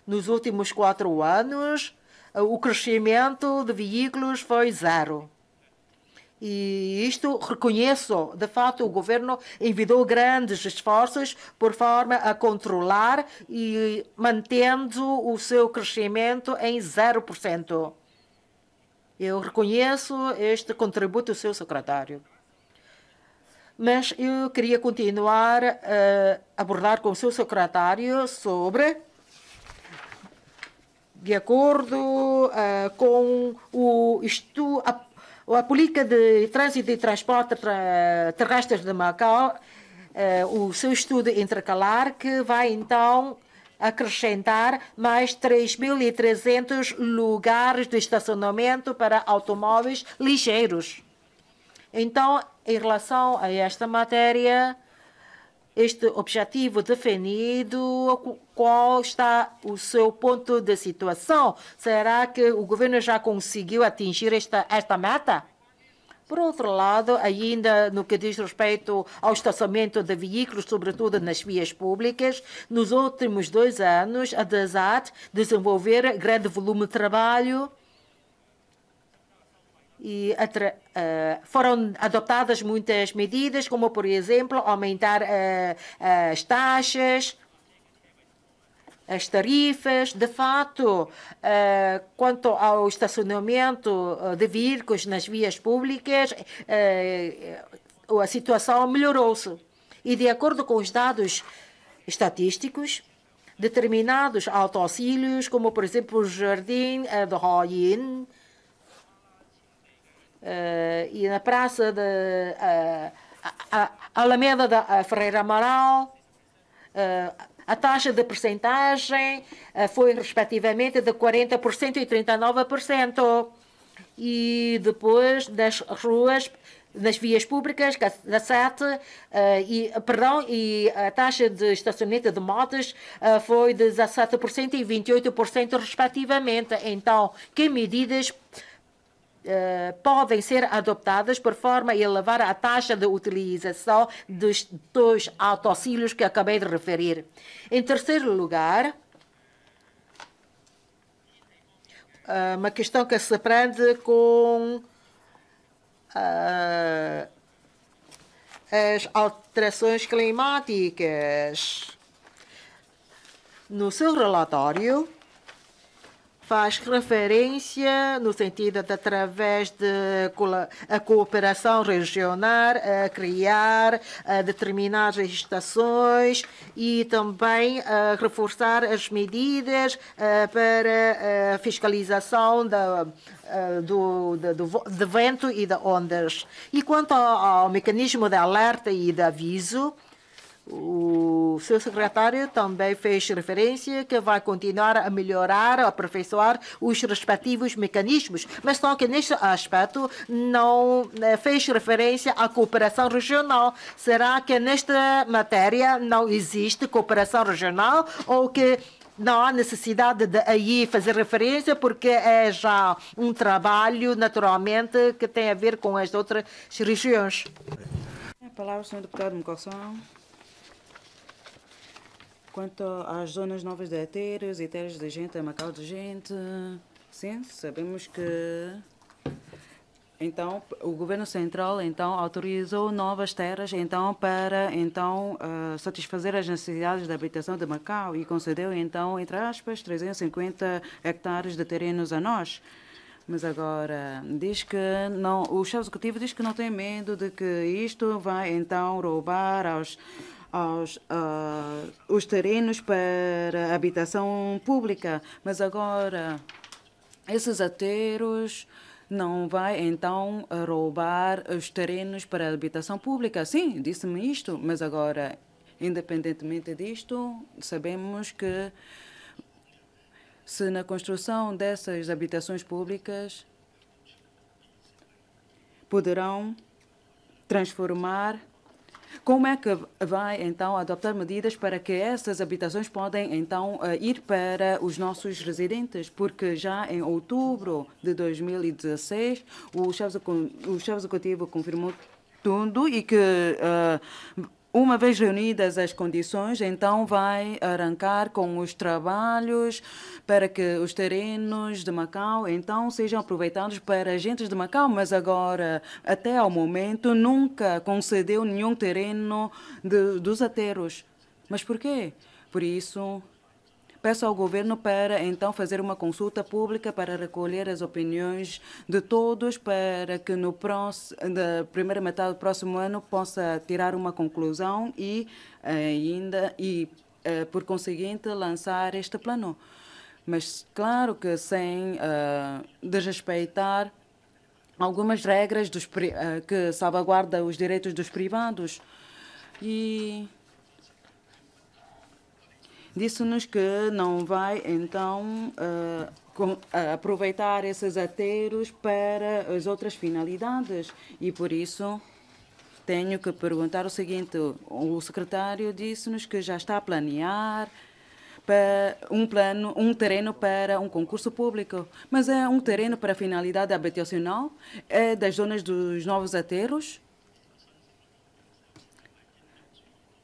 nos últimos quatro anos ah, o crescimento de veículos foi zero. E isto reconheço, de fato, o governo envidou grandes esforços por forma a controlar e mantendo o seu crescimento em 0%. Eu reconheço este contributo do seu secretário. Mas eu queria continuar a eh, abordar com o seu secretário sobre, de acordo eh, com o estudo, a, a política de trânsito e transporte terrestre de Macau, eh, o seu estudo intercalar, que vai então acrescentar mais 3.300 lugares de estacionamento para automóveis ligeiros. Então, em relação a esta matéria, este objetivo definido, qual está o seu ponto de situação? Será que o governo já conseguiu atingir esta, esta meta? Por outro lado, ainda no que diz respeito ao estacionamento de veículos, sobretudo nas vias públicas, nos últimos dois anos, a DESAT desenvolver grande volume de trabalho e uh, foram adotadas muitas medidas, como, por exemplo, aumentar uh, as taxas, as tarifas, de fato, eh, quanto ao estacionamento eh, de veículos nas vias públicas, eh, a situação melhorou-se. E de acordo com os dados estatísticos, determinados autoauxílios, como por exemplo o Jardim do Royin e na Praça de Alameda da Ferreira Amaral, a taxa de percentagem eh, foi, respectivamente, de 40% e 39%. E depois das ruas nas vias públicas, da eh, e, perdão, e a taxa de estacionamento de motos eh, foi de 17% e 28%, respectivamente. Então, que medidas eh, podem ser adoptadas por forma a elevar a taxa de utilização dos dois autocílios que acabei de referir. Em terceiro lugar, eh, uma questão que se prende com eh, as alterações climáticas. No seu relatório, faz referência no sentido de, através de a cooperação regional, a criar a determinadas estações e também a reforçar as medidas eh, para a fiscalização da, eh, do, do, do vento e de ondas. E quanto ao, ao mecanismo de alerta e de aviso, o seu secretário também fez referência que vai continuar a melhorar, a aperfeiçoar os respectivos mecanismos, mas só que neste aspecto não eh, fez referência à cooperação regional. Será que nesta matéria não existe cooperação regional ou que não há necessidade de aí fazer referência, porque é já um trabalho, naturalmente, que tem a ver com as outras regiões. A palavra, Sr. Deputado Mocoção. Quanto às zonas novas de Ateras e terras de gente, a Macau de gente, sim, sabemos que então o governo central então autorizou novas terras então para então uh, satisfazer as necessidades da habitação de Macau e concedeu então entre aspas 350 hectares de terrenos a nós. Mas agora diz que não, o chefe executivo diz que não tem medo de que isto vai então roubar aos aos, uh, os terrenos para habitação pública. Mas agora, esses aterros não vai então roubar os terrenos para habitação pública. Sim, disse-me isto, mas agora, independentemente disto, sabemos que se na construção dessas habitações públicas poderão transformar como é que vai então adoptar medidas para que essas habitações podem então eh, ir para os nossos residentes? Porque já em outubro de 2016 o chefe executivo confirmou tudo e que uh, uma vez reunidas as condições, então vai arrancar com os trabalhos para que os terrenos de Macau então sejam aproveitados para agentes de Macau, mas agora, até ao momento, nunca concedeu nenhum terreno de, dos ateros. Mas por quê? Por isso, Peço ao governo para então fazer uma consulta pública para recolher as opiniões de todos para que no próximo, na primeira metade do próximo ano possa tirar uma conclusão e eh, ainda e eh, por conseguinte lançar este plano. Mas claro que sem uh, desrespeitar algumas regras dos, uh, que salvaguarda os direitos dos privados. E Disse-nos que não vai, então, uh, com, uh, aproveitar esses aterros para as outras finalidades e, por isso, tenho que perguntar o seguinte: o secretário disse-nos que já está a planear um plano, um terreno para um concurso público, mas é um terreno para finalidade habitacional, é das zonas dos novos aterros?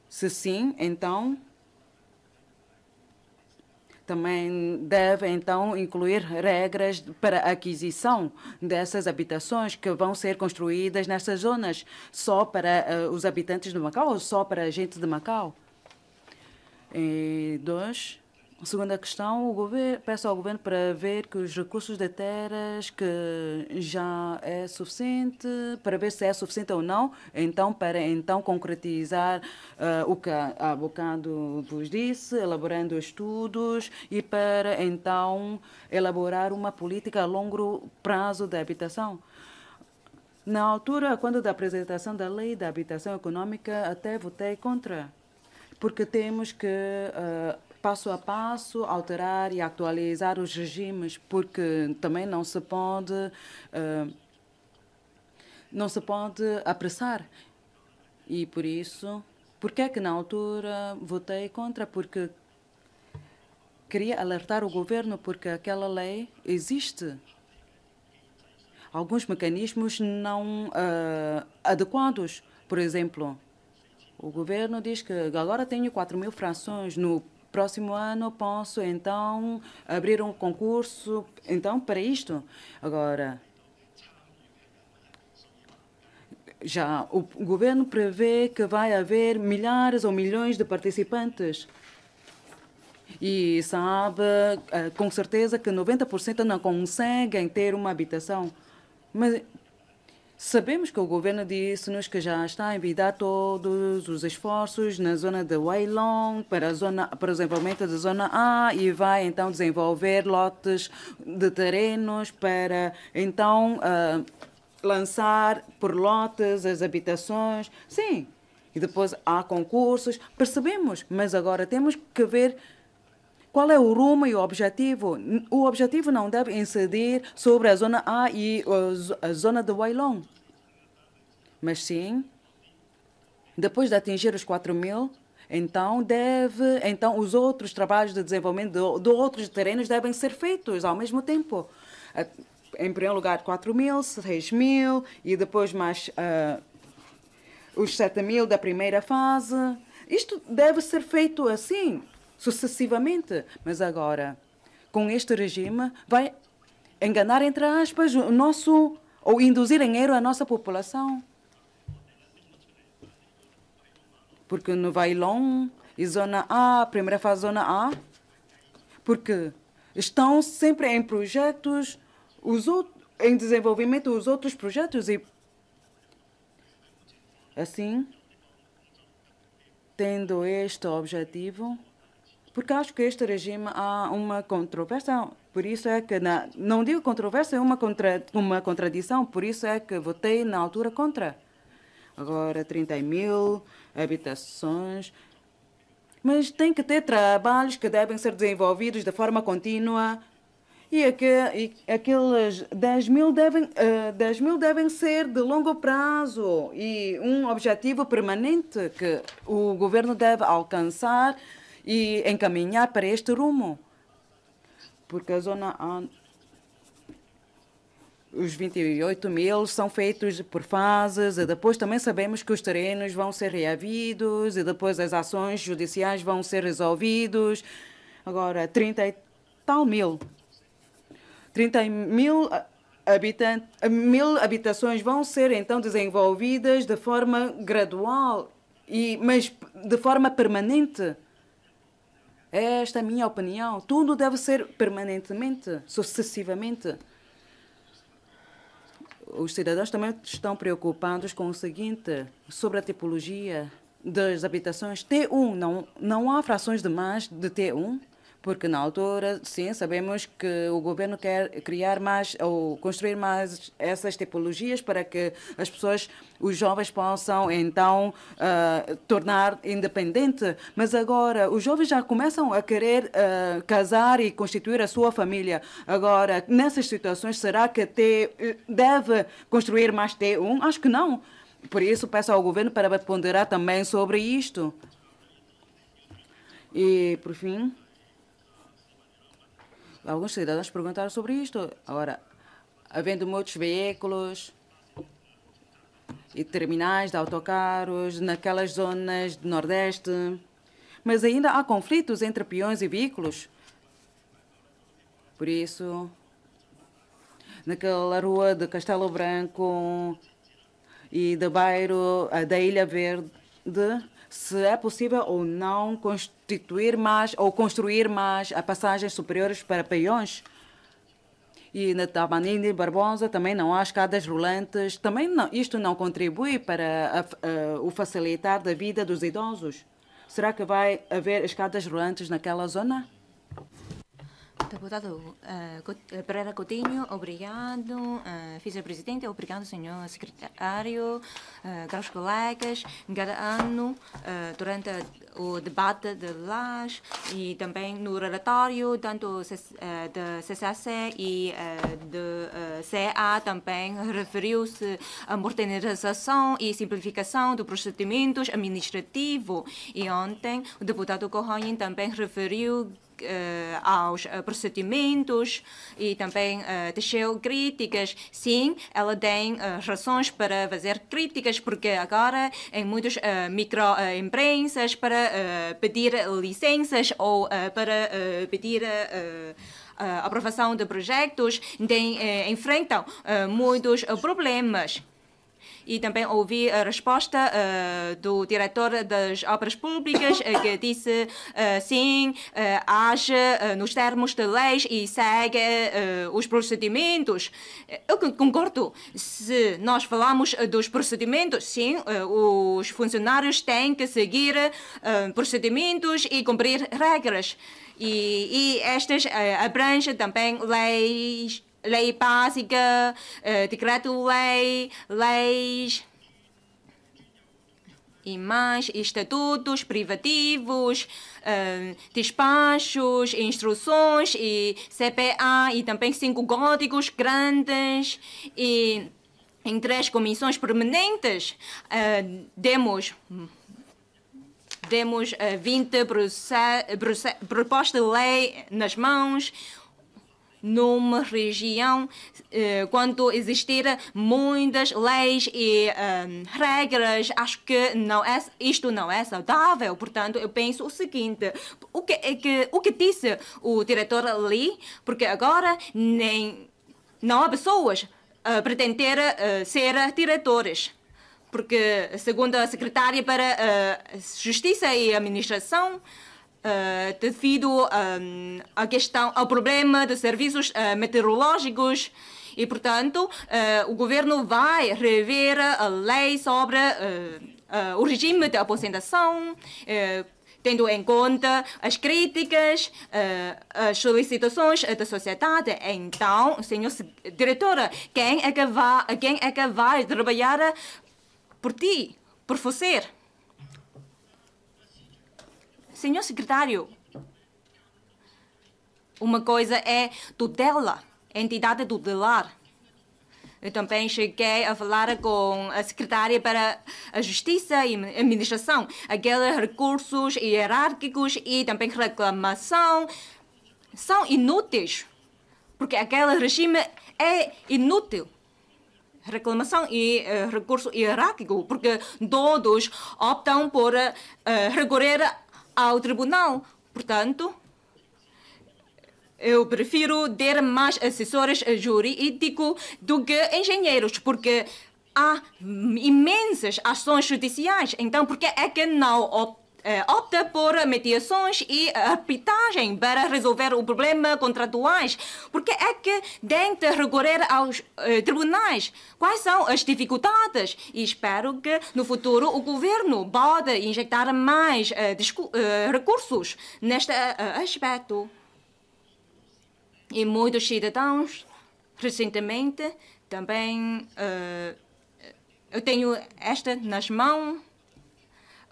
Se sim, então também deve então incluir regras para aquisição dessas habitações que vão ser construídas nessas zonas só para uh, os habitantes de Macau ou só para a gente de Macau? E dois, Segunda questão, o governo, peço ao governo para ver que os recursos de terras que já é suficiente, para ver se é suficiente ou não, então para então concretizar uh, o que há bocado vos disse, elaborando estudos e para então elaborar uma política a longo prazo da habitação. Na altura, quando da apresentação da lei da habitação econômica, até votei contra porque temos que uh, passo a passo, alterar e atualizar os regimes, porque também não se pode, uh, não se pode apressar. E por isso, por que é que na altura votei contra? Porque queria alertar o governo porque aquela lei existe alguns mecanismos não uh, adequados. Por exemplo, o governo diz que agora tenho 4 mil frações no próximo ano posso então abrir um concurso então para isto. Agora, já o governo prevê que vai haver milhares ou milhões de participantes. E sabe eh, com certeza que 90% não conseguem ter uma habitação. Mas Sabemos que o governo disse-nos que já está a envidar todos os esforços na zona de Weilong para, a zona, para o desenvolvimento da zona A e vai então desenvolver lotes de terrenos para então uh, lançar por lotes as habitações. Sim, e depois há concursos, percebemos, mas agora temos que ver qual é o rumo e o objetivo? O objetivo não deve incidir sobre a zona A e a zona de Wailong, mas sim, depois de atingir os 4 mil, então deve, então os outros trabalhos de desenvolvimento de, de outros terrenos devem ser feitos ao mesmo tempo. Em primeiro lugar, 4 mil, 6 mil e depois mais uh, os 7 mil da primeira fase. Isto deve ser feito assim, sucessivamente. Mas agora, com este regime, vai enganar, entre aspas, o nosso, ou induzir em erro a nossa população. Porque no Vailon e Zona A, primeira fase Zona A, porque estão sempre em projetos, os outros, em desenvolvimento os outros projetos e assim, tendo este objetivo, porque acho que este regime há uma controvérsia. Por isso é que, na, não digo controvérsia, é uma, contra, uma contradição, por isso é que votei na altura contra. Agora, 30 mil habitações. Mas tem que ter trabalhos que devem ser desenvolvidos de forma contínua. E, aqu, e aqueles 10 mil, devem, uh, eh, 10 mil devem ser de longo prazo e um objetivo permanente que o governo deve alcançar e encaminhar para este rumo. Porque a zona os 28 mil são feitos por fases e depois também sabemos que os terrenos vão ser reavidos e depois as ações judiciais vão ser resolvidas. Agora, 30 e tal mil. 30 mil ah, habitantes, ah, mil habitações vão ser então desenvolvidas de forma gradual e mas de forma permanente. Esta é a minha opinião. Tudo deve ser permanentemente, sucessivamente. Os cidadãos também estão preocupados com o seguinte, sobre a tipologia das habitações T1. Não, não há frações de mais de T1? porque na altura, sim, sabemos que o governo quer criar mais ou construir mais essas tipologias para que as pessoas, os jovens, possam então uh, tornar independente. Mas agora, os jovens já começam a querer uh, casar e constituir a sua família. Agora, nessas situações, será que T eh, deve construir mais T1? Acho que não. Por isso, peço ao governo para ponderar também sobre isto. E, por fim alguns cidadãos perguntaram sobre isto. agora, havendo muitos veículos e terminais de autocarros naquelas zonas do Nordeste, mas ainda há conflitos entre peões e veículos. Por isso, naquela rua de Castelo Branco e de Bairro eh, da Ilha Verde, se é possível ou não constituir mais ou construir mais passagens superiores para peões. E na Tamanini Barbosa também não há escadas rolantes. Também não, isto não contribui para a, a, o facilitar da vida dos idosos. Será que vai haver escadas rolantes naquela zona? Deputado uh, Pereira Coutinho, obrigado. Uh, eh, Vice-presidente, obrigado, senhor secretário, uh, caros colegas. Cada ano, uh, durante o debate de LAS e também no relatório, tanto da CCC e do CA, também referiu-se à modernização e simplificação dos procedimentos administrativos. E ontem, o deputado Corroin também referiu eh, aos eh, procedimentos e também eh, deixou críticas. Sim, ela tem razões para fazer críticas, porque agora em muitas microempresas para pedir licenças ou para pedir a aprovação de projetos, enfrentam muitos problemas e também ouvi a resposta uh, do diretor das obras públicas uh, que disse uh, sim, age nos termos de leis e segue os procedimentos. Eu concordo. Se nós falamos dos procedimentos, sim, os funcionários têm que seguir procedimentos e cumprir regras. E, e estas abrangem também leis lei básica, uh, eh, decreto-lei, leis e mais estatutos privativos, uh, despachos, instruções e CPA e também cinco códigos grandes e em três comissões permanentes uh, demos demos uh, 20 propostas de lei nas mãos, numa região eh, quando existir muitas leis e um, ehm, regras, acho que não é, isto não é saudável. Portanto, eu penso o seguinte: o que, é que, o que disse o diretor ali? Porque agora nem não há pessoas a pretender uh, ser diretores. Porque, segundo a secretária para uh, Justiça e Administração, uh, devido um, ehm, à questão, ao problema de serviços uh, meteorológicos. E, portanto, uh, o governo vai rever a lei sobre o regime de aposentação, tendo em conta as críticas, as solicitações da sociedade. Então, senhor diretora, quem é que vai, quem é que vai trabalhar por ti, por você? Senhor secretário, uma coisa é tutela, entidade tutelar. Eu também cheguei a falar com a secretária para a Justiça e Administração, aqueles recursos hierárquicos e também reclamação são inúteis, porque aquele regime é inútil. Reclamação e uh, recurso hierárquico, porque todos optam por uh, recorrer ao tribunal. Portanto, eu prefiro ter mais assessores jurídicos do que engenheiros, porque há imensas ações judiciais. Então, por que é que não é, opta por mediações e eh, arbitragem para resolver o problema contratuais? Porque é que tem de recorrer aos eh, tribunais? Quais são as dificuldades? E espero que no futuro o governo pode injetar mais eh, recursos neste aspecto. E muitos cidadãos recentemente também eu tenho esta nas mãos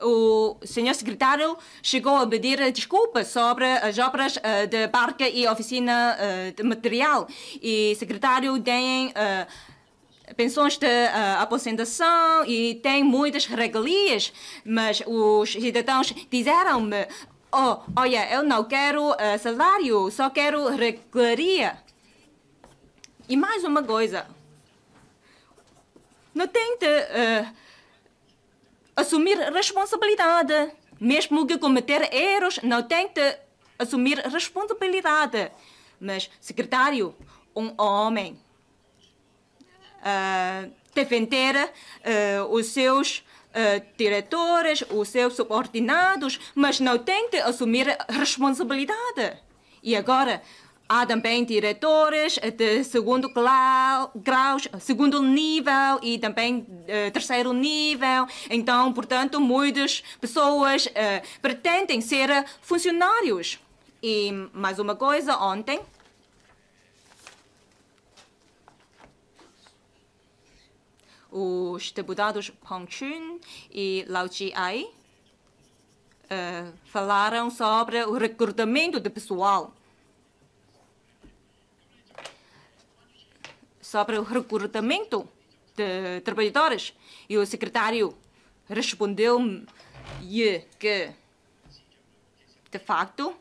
o senhor secretário chegou a pedir desculpas sobre as obras uh, de barca e oficina uh, de material. E o secretário tem uh, eh, pensões de aposentação e tem muitas regalias, mas os cidadãos disseram-me: oh, olha, eu não quero salário, só quero regalia. E mais uma coisa. Não tem de assumir responsabilidade. Mesmo que cometer erros, não tem de assumir responsabilidade. Mas, secretário, um homem uh, defender uh, os seus Uh, diretores, os seus subordinados, mas não tem de assumir responsabilidade. E agora, Há também diretores de segundo grau, segundo nível e também uh, terceiro nível. Então, portanto, muitas pessoas uh, pretendem ser funcionários. E mais uma coisa, ontem os deputados Peng Chun e Lao Jiai uh, falaram sobre o recrutamento de pessoal. sobre o recrutamento de trabalhadores. E o secretário respondeu-me que, de facto,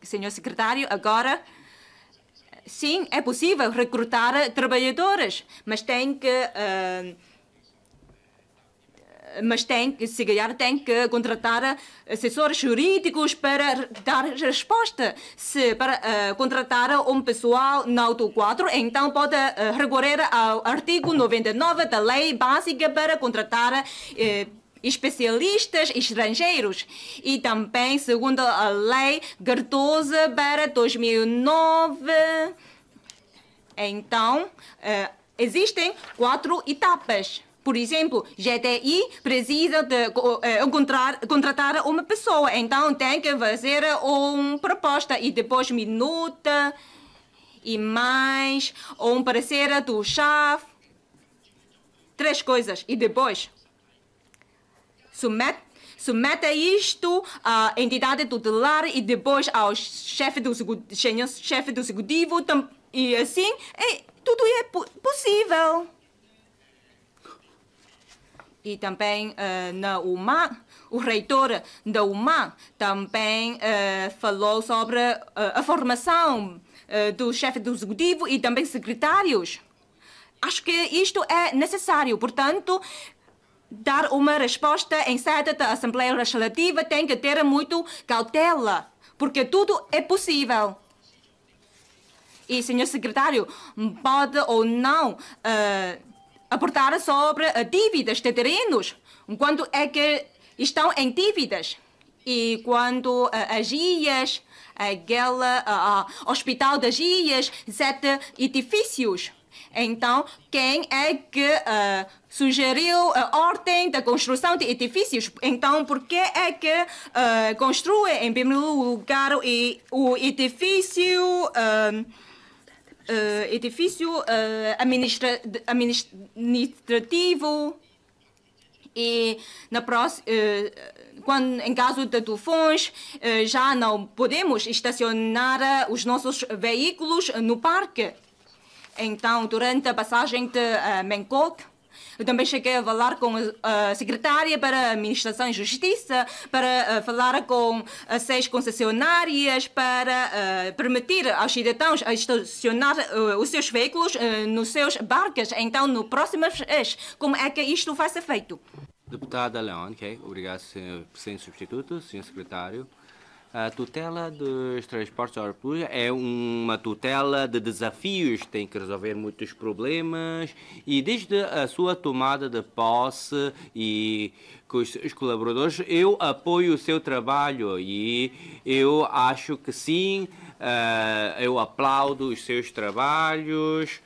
senhor secretário, agora sim, é possível recrutar trabalhadores, mas tem que. Uh, mas tem, se calhar tem que contratar eh, assessores jurídicos para dar resposta. Se para uh, contratar um pessoal na Auto 4, então pode uh, recorrer ao artigo 99 da Lei Básica para contratar uh, especialistas estrangeiros e também, segundo a Lei 14 para 2009. Então, existem quatro etapas. Por exemplo, GTI precisa de uh, eh, contratar, contratar uma pessoa, então tem que fazer eh, uma proposta e depois minuta e mais um parecer do chave. Três coisas. E depois submete isto à entidade tutelar e depois ao chefe do, chefe do executivo e assim é, tudo é possível e também uh, na UMA, o reitor da UMA também uh, falou sobre uh, a formação do chefe do executivo e também secretários. Acho que isto é necessário, portanto, dar uma resposta em sede da Assembleia Legislativa tem que ter muito cautela, porque tudo é possível. E, senhor secretário, pode ou não aportar sobre eh, dívidas de terrenos, quando é que estão em dívidas. E quando uh, as IAS, aquela uh, hospital das IAS, sete edifícios. Então, quem é que uh, sugeriu a ordem da construção de edifícios? Então, por que é que uh, construem, em primeiro lugar, o edifício... Uh, uh, edifício uh, administra administrativo. E na próxima, uh, eh, quando, em caso de tufões, já não podemos estacionar os nossos veículos no parque. Então, durante a passagem de Bangkok, eu também cheguei a falar com a secretária para a Administração e Justiça, para eh, falar com as seis concessionárias, para eh, permitir aos cidadãos estacionar eh, os seus veículos nos seus barcos. Então, no próximo mês, como é que isto vai ser feito? Deputada Leon, Obrigado, senhor Presidente Substituto, senhor Secretário. A tutela dos transportes aéreos é uma tutela de desafios, tem que resolver muitos problemas e desde a sua tomada de posse e com os, os colaboradores, eu apoio o seu trabalho e eu acho que sim, uh, eu aplaudo os seus trabalhos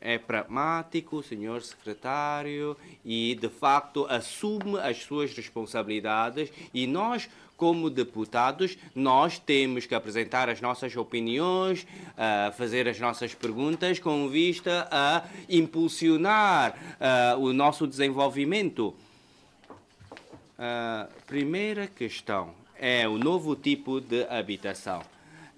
é pragmático, senhor secretário, e de facto assume as suas responsabilidades e nós como deputados, nós temos que apresentar as nossas opiniões, uh, fazer as nossas perguntas com vista a impulsionar uh, o nosso desenvolvimento. Uh, primeira questão é o novo tipo de habitação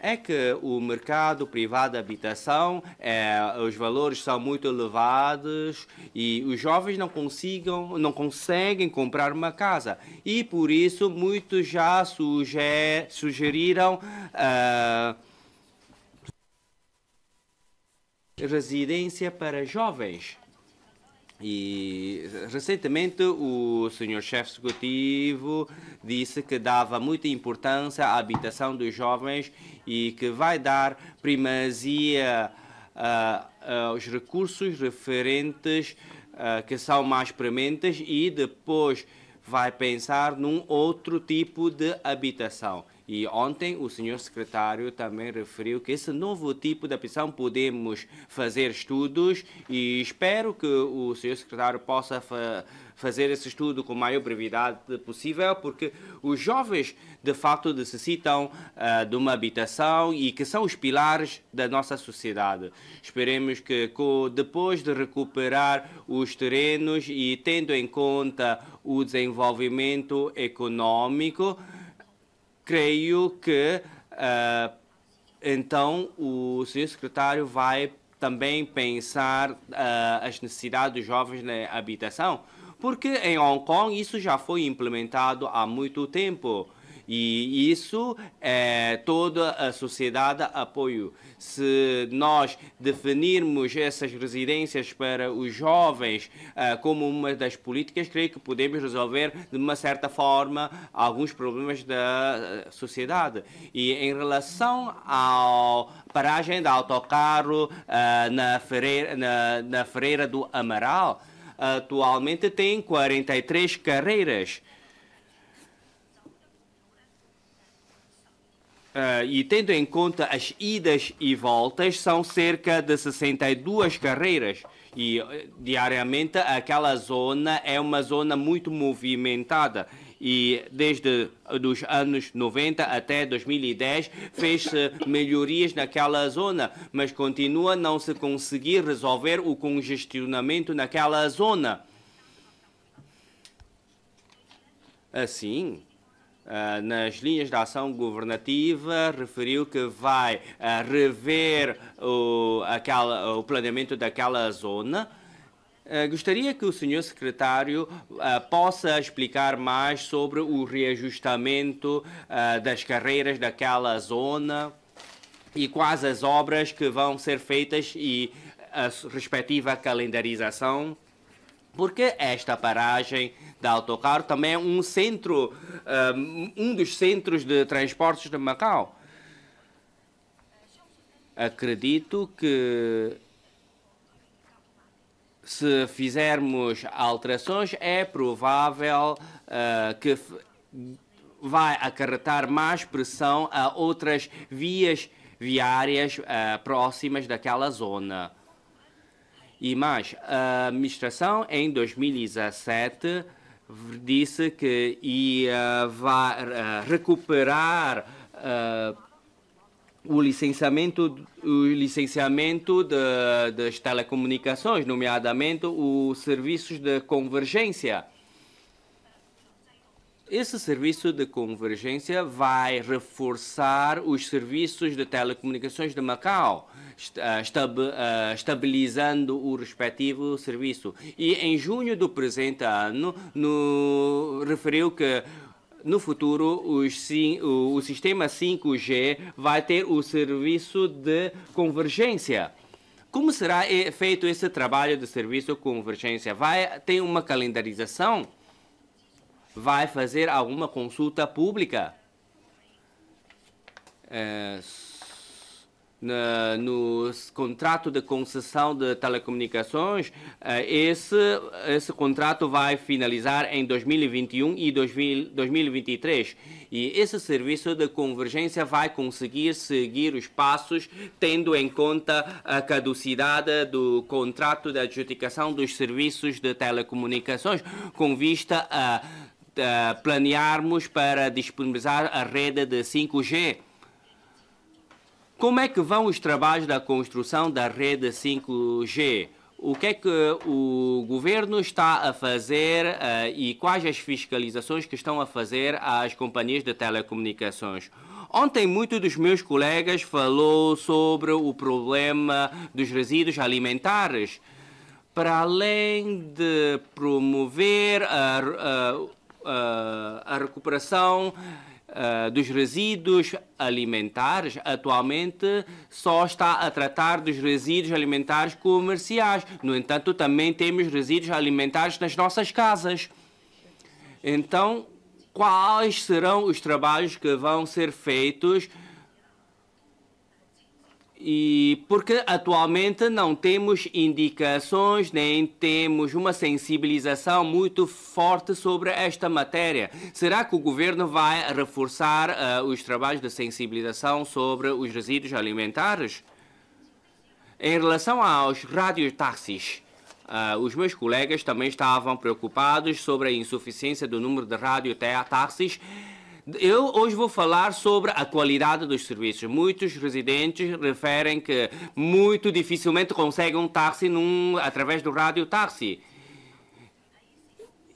é que o mercado privado de habitação, é, os valores são muito elevados e os jovens não, consigam, não conseguem comprar uma casa. E por isso muitos já sugeriram. Uh, residência para jovens. E recentemente o senhor chefe executivo disse que dava muita importância à habitação dos jovens e que vai dar primazia uh, aos recursos referentes uh, que são mais prementes e depois vai pensar num outro tipo de habitação. E ontem o senhor secretário também referiu que esse novo tipo de aplicação podemos fazer estudos e espero que o senhor secretário possa fa fazer esse estudo com a maior brevidade possível, porque os jovens de facto necessitam uh, de uma habitação e que são os pilares da nossa sociedade. Esperemos que depois de recuperar os terrenos e tendo em conta o desenvolvimento econômico, creio que uh, então o senhor secretário vai também pensar uh, as necessidades dos jovens na habitação, porque em Hong Kong isso já foi implementado há muito tempo. E isso é, toda a sociedade apoio. Se nós definirmos essas residências para os jovens eh, como uma das políticas, creio que podemos resolver de uma certa forma alguns problemas da eh, sociedade. E em relação à paragem de autocarro na, Ferreira, na, na Freira do Amaral, atualmente tem 43 carreiras Uh, e tendo em conta as idas e voltas, são cerca de 62 carreiras. E eh, diariamente aquela zona é uma zona muito movimentada. E desde eh, os anos 90 até 2010 fez-se melhorias naquela zona, mas continua não se conseguir resolver o congestionamento naquela zona. Assim, ah, nas linhas de ação governativa, referiu que vai ah, rever o, aquela, o planeamento daquela zona. Ah, gostaria que o senhor secretário possa explicar mais sobre o reajustamento das carreiras daquela zona e quais as obras que vão ser feitas e a respectiva calendarização. Porque esta paragem da Autocarro também é um centro, eh, um dos centros de transportes de Macau. Acredito que se fizermos alterações, é provável eh, que vai acarretar mais pressão a outras vias viárias eh, próximas daquela zona. E mais, a administração em 2017 disse que ia vai, eh, recuperar uh, o licenciamento, o licenciamento de, das telecomunicações, nomeadamente os serviços de convergência. Esse serviço de convergência vai reforçar os serviços de telecomunicações de Macau, eh, eh, estabilizando o respectivo serviço. E em junho do presente ano, no, referiu que no futuro os, o, o sistema 5G vai ter o serviço de convergência. Como será feito esse trabalho de serviço convergência? Vai ter uma calendarização? vai fazer alguma consulta pública é, no, no contrato de concessão de telecomunicações, é, esse, esse contrato vai finalizar em 2021 e 2000, 2023. E esse serviço de convergência vai conseguir seguir os passos, tendo em conta a caducidade do contrato de adjudicação dos serviços de telecomunicações, com vista a uh, planearmos para disponibilizar a rede de 5G. Como é que vão os trabalhos da construção da rede 5G? O que é que o governo está a fazer uh, e quais as fiscalizações que estão a fazer às companhias de telecomunicações? Ontem, muitos dos meus colegas falou sobre o problema dos resíduos alimentares. Para além de promover a, a eh, a recuperação eh, dos resíduos alimentares atualmente só está a tratar dos resíduos alimentares comerciais. No entanto, também temos resíduos alimentares nas nossas casas. Então, quais serão os trabalhos que vão ser feitos e porque atualmente não temos indicações nem temos uma sensibilização muito forte sobre esta matéria. Será que o governo vai reforçar uh, os trabalhos de sensibilização sobre os resíduos alimentares? Em relação aos radiotáxis, uh, eh, os meus colegas também estavam preocupados sobre a insuficiência do número de radiotáxis táxis eu hoje vou falar sobre a qualidade dos serviços. Muitos residentes referem que muito dificilmente conseguem um táxi num, através do rádio táxi.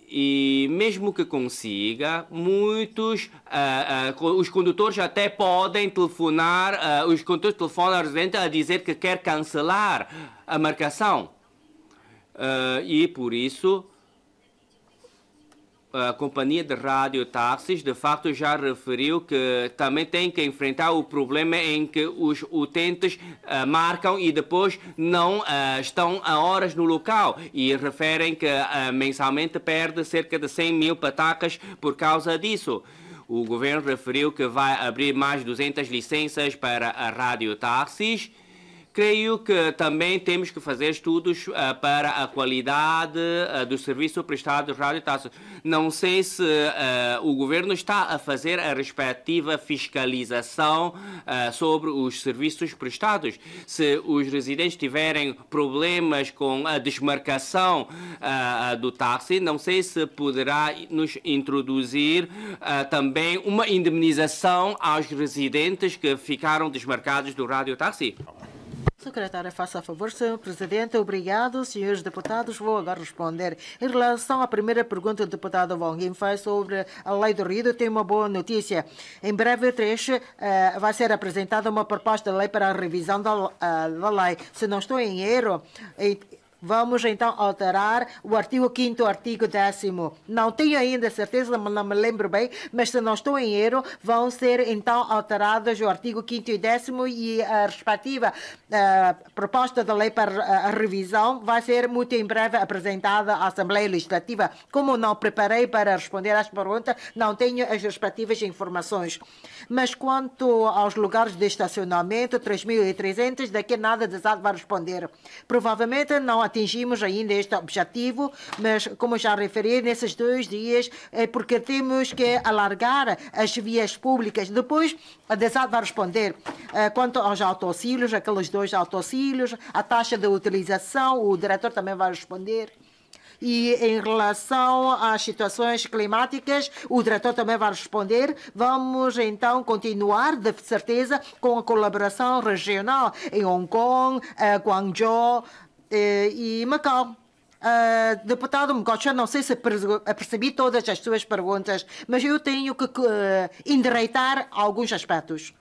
E mesmo que consiga, muitos, uh, uh, os condutores até podem telefonar, uh, os condutores telefonam ao residente a dizer que quer cancelar a marcação. e por isso, a companhia de rádio táxis de facto já referiu que também tem que enfrentar o problema em que os utentes uh, marcam e depois não uh, estão a horas no local e referem que uh, mensalmente perde cerca de 100 mil patacas por causa disso. O governo referiu que vai abrir mais 200 licenças para a rádio táxis Creio que também temos que fazer estudos uh, para a qualidade uh, do serviço prestado rádio taças. Não sei se uh, o governo está a fazer a respectiva fiscalização sobre os serviços prestados. Se os residentes tiverem problemas com a desmarcação do táxi, não sei se poderá nos introduzir também uma indemnização aos residentes que ficaram desmarcados do rádio táxi. Secretária, faça a favor, Senhor Presidente. Obrigado, senhores deputados. Vou agora responder. Em relação à primeira pergunta do deputado Wong faz sobre a lei do ruído, tenho uma boa notícia. Em breve, trecho, uh, vai ser apresentada uma proposta de lei para a revisão da, uh, da lei. Se não estou em erro, Vamos então alterar o artigo 5 artigo 10 Não tenho ainda certeza, não me lembro bem, mas se não estou em erro, vão ser então alterados o artigo 5 e 10 e a respectiva eh, proposta da lei para a revisão vai ser muito em breve apresentada à Assembleia Legislativa. Como não preparei para responder às perguntas, não tenho as respectivas informações. Mas quanto aos lugares de estacionamento, 3.300, daqui nada desado vai responder. Provavelmente não atingimos ainda este objetivo, mas como já referi, nesses dois dias é porque temos que alargar as vias públicas. Depois, a DESAD vai responder eh, quanto aos autocílios, aqueles dois autocílios, a taxa de utilização, o diretor também vai responder. E em relação às situações climáticas, o diretor também vai responder. Vamos então continuar, de certeza, com a colaboração regional em Hong Kong, eh, Guangzhou, e Macau. Uh, deputado Mgocha, não sei se percebi todas as suas perguntas, mas eu tenho que uh, alguns aspectos.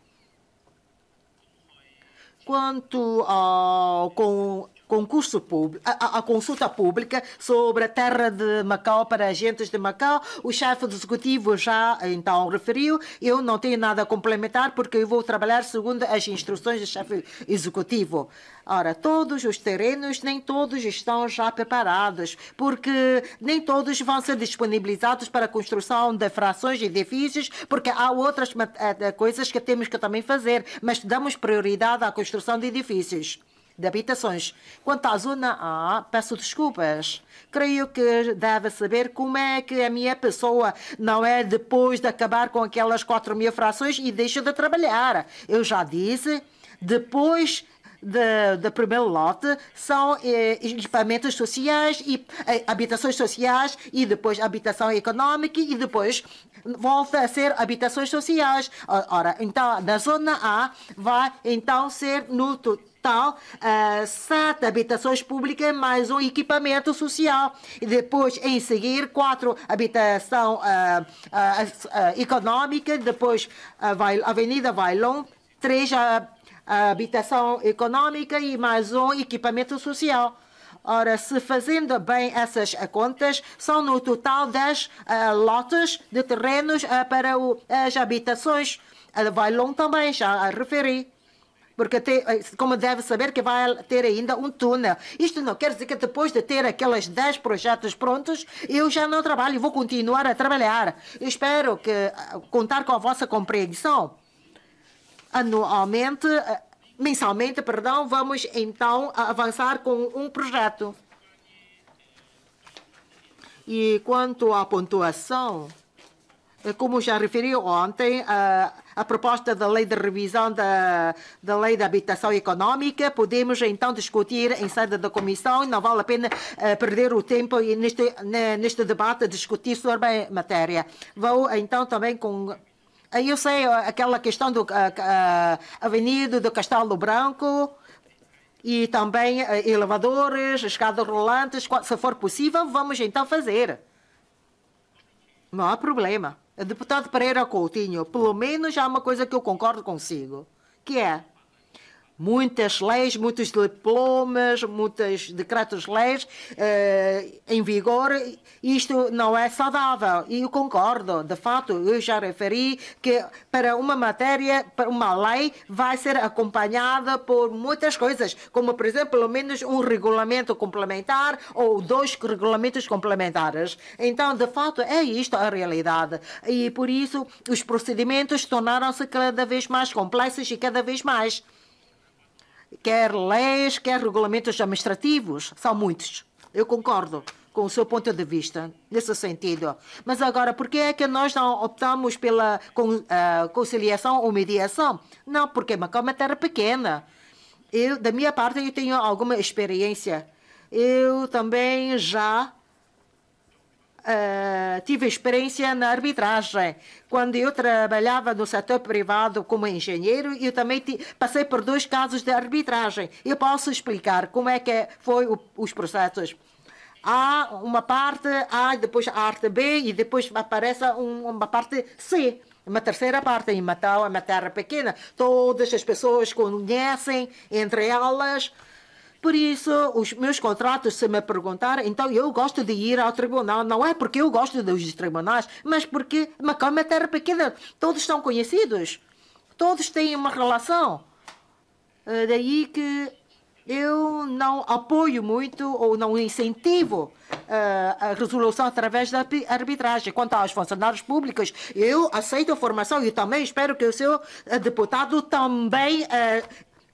Quanto ao com concurso público, a, a, consulta pública sobre a terra de Macau para agentes de Macau. O chefe executivo já então referiu. Eu não tenho nada a complementar porque eu vou trabalhar segundo as instruções do chefe executivo. Ora, todos os terrenos, nem todos estão já preparados, porque nem todos vão ser disponibilizados para a construção de frações e edifícios, porque há outras eh, eh, coisas que temos que também fazer, mas damos prioridade à construção de edifícios de habitações. Quanto à Zona A, peço desculpas. Creio que deve saber como é que a minha pessoa não é depois de acabar com aquelas 4 mil frações e deixa de trabalhar. Eu já disse, depois do primeiro lote são eh, equipamentos sociais e eh, habitações sociais e depois habitação econômica e depois volta a ser habitações sociais. Ora, então na zona A vai então ser no total uh, ah, sete habitações públicas mais um equipamento social. E depois, em seguir, quatro habitação uh, uh, econômica, depois a Avenida Vailon, três habitação econômica e mais um equipamento social. Ora, se fazendo bem essas contas, são no total 10 uh, lotes de terrenos uh, para o, as habitações. Uh, Vailon também, já a referi porque tem, eh, como deve saber que vai ter ainda um túnel. Isto não quer dizer que depois de ter aqueles 10 projetos prontos, eu já não trabalho, e vou continuar a trabalhar. espero que eh, contar com a vossa compreensão. Anualmente, eh, mensalmente, perdão, vamos então avançar com um projeto. E quanto à pontuação, eh, como já referi ontem, a, eh, a proposta da lei de revisão da, da lei da habitação económica, podemos então discutir em sede da comissão e não vale a pena uh, perder o tempo neste, neste debate discutir sobre a matéria. Vou então também com eu sei aquela questão do uh, Avenida do Castelo Branco e também uh, elevadores, escadas rolantes, se for possível, vamos então fazer. Não há problema. Deputado Pereira Coutinho, pelo menos há é uma coisa que eu concordo consigo, que é muitas leis, muitos diplomas, muitos decretos-leis uh, eh, em vigor. Isto não é saudável. E eu concordo, de fato, eu já referi que para uma matéria, para uma lei, vai ser acompanhada por muitas coisas, como, por exemplo, pelo menos um regulamento complementar ou dois regulamentos complementares. Então, de fato, é isto a realidade. E por isso, os procedimentos tornaram-se cada vez mais complexos e cada vez mais quer leis, quer regulamentos administrativos. São muitos. Eu concordo com o seu ponto de vista nesse sentido. Mas agora, por que é que nós não optamos pela ah, conciliação ou mediação? Não, porque Macau é terra pequena. Eu, da minha parte, eu tenho alguma experiência. Eu também já Uh, tive experiência na arbitragem. Quando eu trabalhava no setor privado como engenheiro, eu também passei por dois casos de arbitragem. Eu posso explicar como é que foi o, os processos. Há uma parte A, depois a arte B e depois aparece um, uma parte C. Uma terceira parte em Macau é uma terra pequena. Todas as pessoas conhecem entre elas por isso, os meus contratos, se me perguntar então eu gosto de ir ao tribunal. Não é porque eu gosto dos tribunais, mas porque Macau é terra pequena. Todos são conhecidos. Todos têm uma relação. Eh, daí que eu não apoio muito ou não incentivo eh, a resolução através da arbitragem. Quanto aos funcionários públicos, eu aceito a formação e também espero que o seu eh, deputado também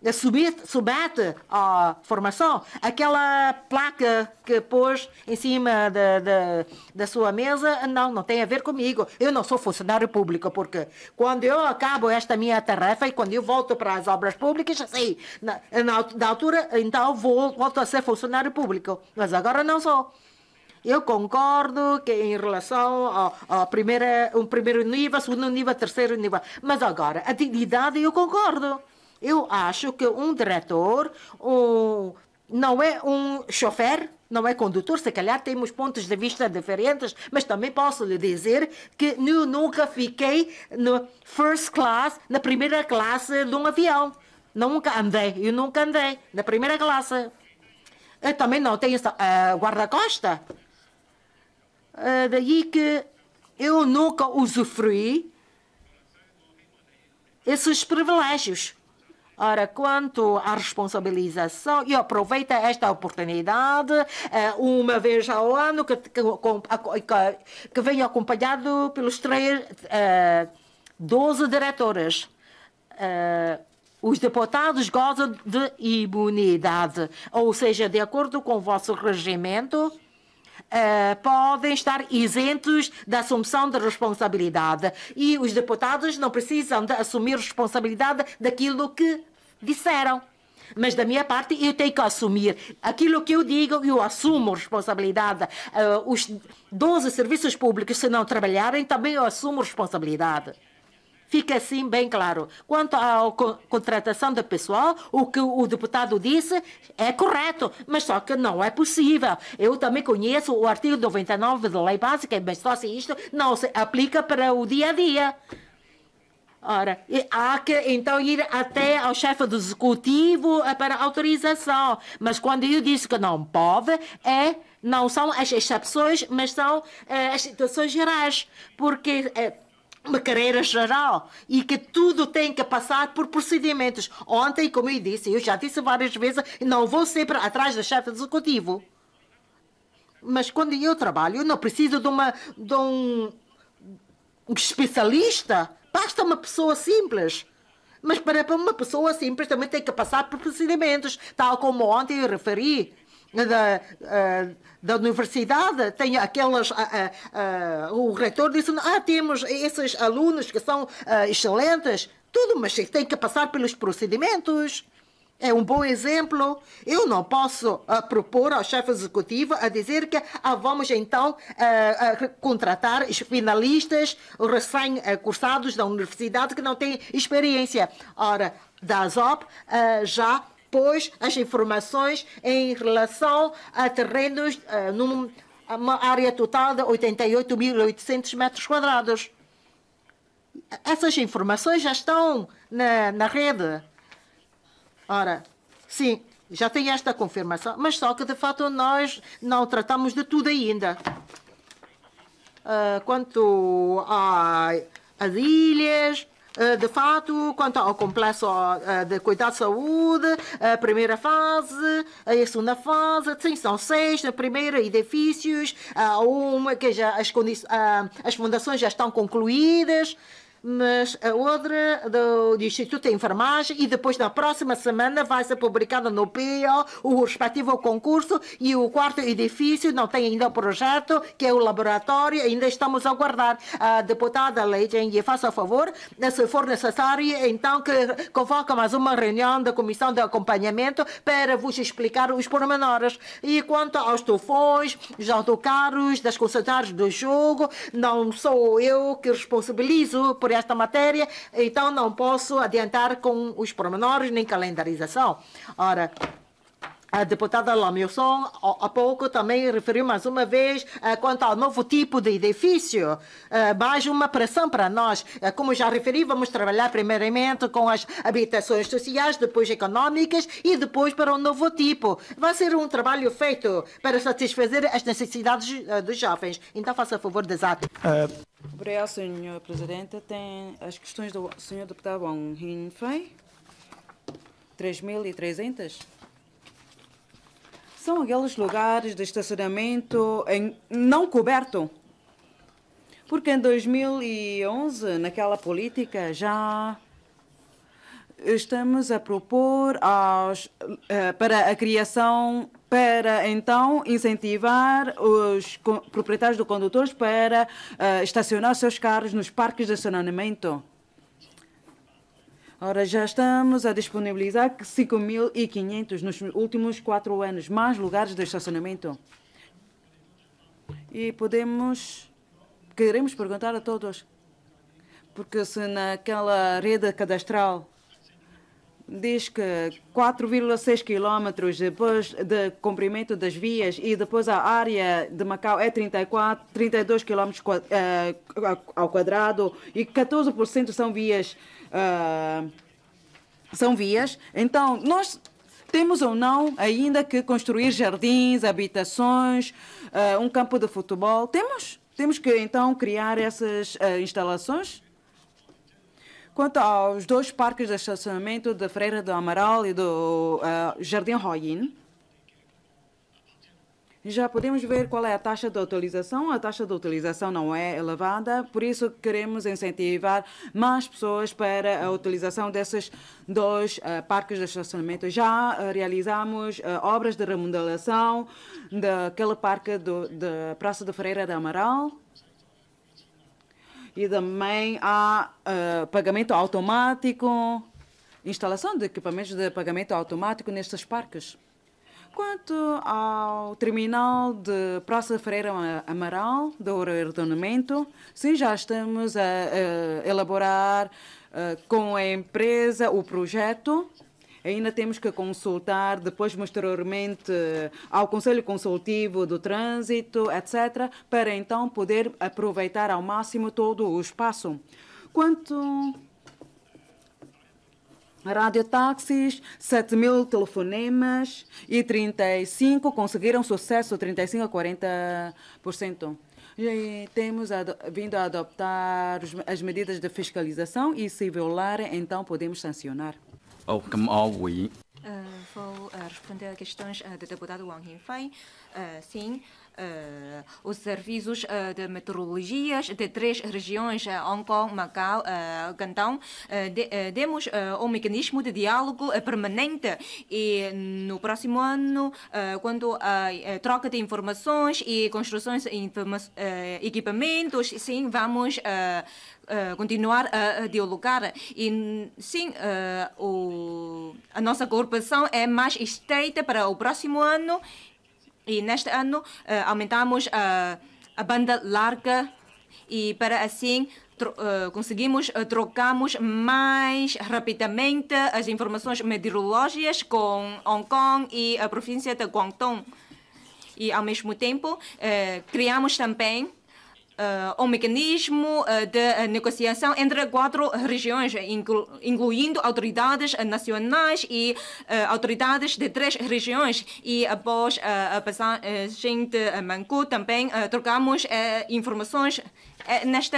eh, subete, subete à formação aquela placa que pôs em cima da, da, da sua mesa, não, não tem a ver comigo. Eu não sou funcionário público, porque quando eu acabo esta minha tarefa e quando eu volto para as obras públicas, sim, na, na, altura, então vou, volto a ser funcionário público. Mas agora não sou. Eu concordo que em relação ao, ao primeira, um primeiro nível, segundo nível, terceiro nível. Mas agora, a dignidade eu concordo. Eu acho que um diretor, um, não é um chofer, não é condutor, se calhar temos pontos de vista diferentes, mas também posso lhe dizer que eu nunca fiquei no first class, na primeira classe de um avião. Nunca andei, eu nunca andei na primeira classe. Eu também não tenho uh, guarda-costa. Uh, daí que eu nunca usufruí esses privilégios. Ora, quanto à responsabilização, e aproveita esta oportunidade, eh, uma vez ao ano, que, que, que vem acompanhado pelos três, 12 eh, diretores eh, os deputados gozam de imunidade, ou seja, de acordo com o vosso regimento, podem estar isentos da assunção de responsabilidade. E os deputados não precisam de assumir responsabilidade daquilo que disseram. Mas da minha parte eu tenho que assumir aquilo que eu digo, eu assumo responsabilidade. Uh, os 12 serviços públicos, se não trabalharem, também eu assumo responsabilidade. Fica assim bem claro. Quanto à co contratação de pessoal, o que o deputado disse é correto, mas só que não é possível. Eu também conheço o artigo 99 da Lei Básica, mas só se isto não se aplica para o dia a dia. Ora, há que então ir até ao chefe do executivo eh, para autorização. Mas quando eu disse que não pode, é não são as exceções mas são eh, as situações gerais. Porque. É, uma carreira geral e que tudo tem que passar por procedimentos. Ontem, como eu disse, eu já disse várias vezes, não vou sempre atrás do chefe do executivo. Mas quando eu trabalho, eu não preciso de, uma, de um especialista Basta uma pessoa simples. Mas para uma pessoa simples também tem que passar por procedimentos, tal como ontem eu referi. Da, eh, da universidade, tem aquelas. Eh, eh, o reitor disse: Ah, temos esses alunos que são excelentes, tudo, mas tem que passar pelos procedimentos. É um bom exemplo. Eu não posso uh, propor ao chefe executivo a dizer que ah, vamos então uh, uh, contratar finalistas recém-cursados da universidade que não têm experiência. Ora, da ASOP já pôs as informações em relação a terrenos numa área total de 88.800 metros quadrados. Essas informações já estão na, na rede. Ora, sim, já tem esta confirmação, mas só que de fato nós não tratamos de tudo ainda. Uh, quanto às ilhas, uh, de fato, quanto ao complexo uh, de cuidado de saúde, a primeira fase, a segunda fase, sim, são seis, na primeira, edifícios, há uma que já as, as fundações já estão concluídas, mas a outra do, do Instituto de Enfermagem e depois na próxima semana vai ser publicada no PIO o respectivo concurso e o quarto edifício não tem ainda o projeto, que é o laboratório, ainda estamos a aguardar. A deputada Leijen, faça a favor, se for necessário, então que convoca mais uma reunião da Comissão de Acompanhamento para vos explicar os pormenores. E quanto aos tufões, os autocarros, das concessionárias do jogo, não sou eu que responsabilizo por sobre esta matéria, então não posso adiantar com os pormenores nem calendarização. Ora, a deputada Lamilson, há pouco, também referiu mais uma vez eh, quanto ao novo tipo de edifício. Eh, mais uma pressão para nós. Eh, como já referi, vamos trabalhar primeiramente com as habitações sociais, depois económicas e depois para um novo tipo. Vai ser um trabalho feito para satisfazer as necessidades dos jovens. Então, faça favor, Desato. Obrigado, Sr. Presidente. Tem as questões do Sr. Deputado Wang Hinfei. 3.300? são aqueles lugares de estacionamento em, não coberto. Porque em 2011, naquela política, já estamos a propor aos, eh, para a criação, para então incentivar os proprietários do condutores para eh, estacionar seus carros nos parques de estacionamento. Ora, já estamos a disponibilizar 5.500 nos últimos quatro anos, mais lugares de estacionamento. E podemos, queremos perguntar a todos, porque se naquela rede cadastral diz que 4,6 quilómetros depois de comprimento das vias e depois a área de Macau é 34, 32 quilómetros ao quadrado e 14% são vias uh, são vias. Então, nós temos ou não ainda que construir jardins, habitações, uh, um campo de futebol? Temos. Temos que então criar essas uh, instalações? Quanto aos dois parques de estacionamento da Freira do Amaral e do uh, Jardim Royin, já podemos ver qual é a taxa de utilização. A taxa de utilização não é elevada, por isso queremos incentivar mais pessoas para a utilização desses dois uh, parques de estacionamento. Já uh, realizamos uh, obras de remodelação daquele parque do, da Praça de Freira da Amaral. E também há pagamento automático, instalação de equipamentos de pagamento automático nestes parques. Quanto ao terminal de Praça Ferreira Amaral, do Ordenamento, sim, já estamos a, a elaborar eh, com a empresa o projeto. Ainda temos que consultar depois, posteriormente, ao Conselho Consultivo do Trânsito, etc., para então poder aproveitar ao máximo todo o espaço. Quanto Radiotáxis, 7 mil telefonemas e 35 conseguiram sucesso, 35 a 40%. E temos ad, vindo a adoptar as medidas de fiscalização e, se violarem, então podemos sancionar. Oh, come on, we. Uh, ah, vou uh, responder a questões uh, ah, do deputado Wang Hinfei. Uh, sim, eh, os serviços eh, de meteorologia de três regiões, eh, Hong Kong, Macau, Cantão, de, demos um mecanismo de diálogo permanente e no próximo ano, quando a troca de informações e construções de equipamentos, sim, vamos Uh, continuar a, a, dialogar. E sim, uh, o, a nossa cooperação é mais estreita para o próximo ano e neste ano uh, aumentamos a, a banda larga e para assim tro, uh, conseguimos uh, trocamos mais rapidamente as informações meteorológicas com Hong Kong e a província de Guangdong. E ao mesmo tempo criamos também uh, ah, um mecanismo ah, de ah, negociação entre quatro regiões, inclu incluindo autoridades nacionais e autoridades de três regiões. E após a passagem de Mangu, também trocamos eh, informações eh, neste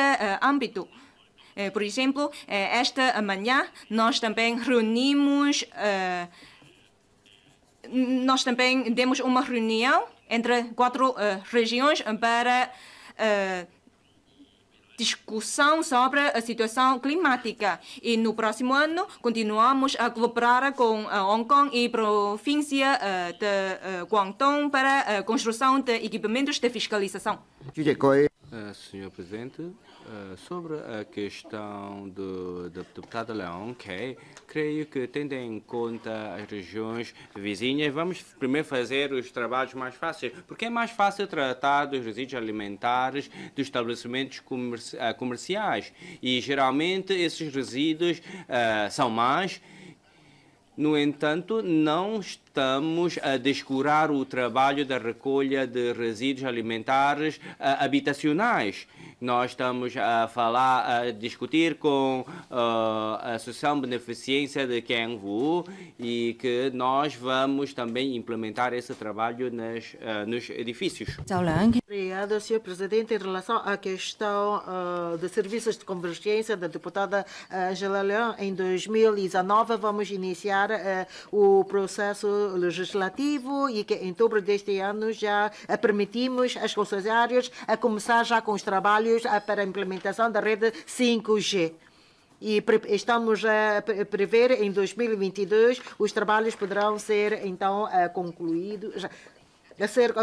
âmbito. Eh, por exemplo, esta manhã nós também reunimos, nós também demos uma reunião entre quatro regiões para discussão sobre a situação climática. E no próximo ano, continuamos a cooperar com eh, Hong Kong e província eh, de eh, Guangdong para a construção de equipamentos de fiscalização. Senhor Presidente, eh, sobre a questão do, do deputado Leão, que creio que, tendo em conta as regiões vizinhas, vamos primeiro fazer os trabalhos mais fáceis, porque é mais fácil tratar dos resíduos alimentares dos estabelecimentos comerci eh, comerciais. E, geralmente, esses resíduos uh, são mais. No entanto, não estamos a descurar o trabalho da recolha de resíduos alimentares eh, habitacionais. Nós estamos a falar, a discutir com eh, a Associação Beneficência de Kenvu e que nós vamos também implementar esse trabalho nas, eh, nos edifícios. Obrigada, Sr. Presidente. Em relação à questão uh, de serviços de convergência da deputada Angela Leão, em 2019 vamos iniciar uh, o processo legislativo e que em outubro deste ano já eh, permitimos às concessionárias a começar já com os trabalhos eh, para a implementação da rede 5G e estamos a prever em 2022 os trabalhos poderão ser então eh, concluídos a ser uh,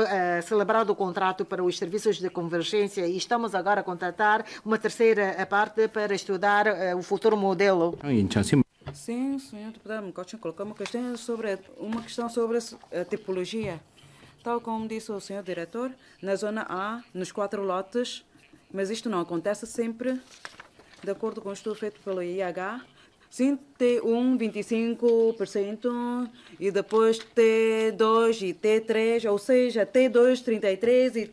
celebrado o contrato para os serviços de convergência e estamos agora a contratar uma terceira parte para estudar uh, o futuro modelo. Sim, senhor deputado Mocochin colocou uma questão, sobre, uma questão sobre a tipologia. Tal como disse o senhor diretor, na zona A, nos quatro lotes, mas isto não acontece sempre, de acordo com o estudo feito pelo IH, 1 25% e depois T2 e T3, ou seja, T2, 33% e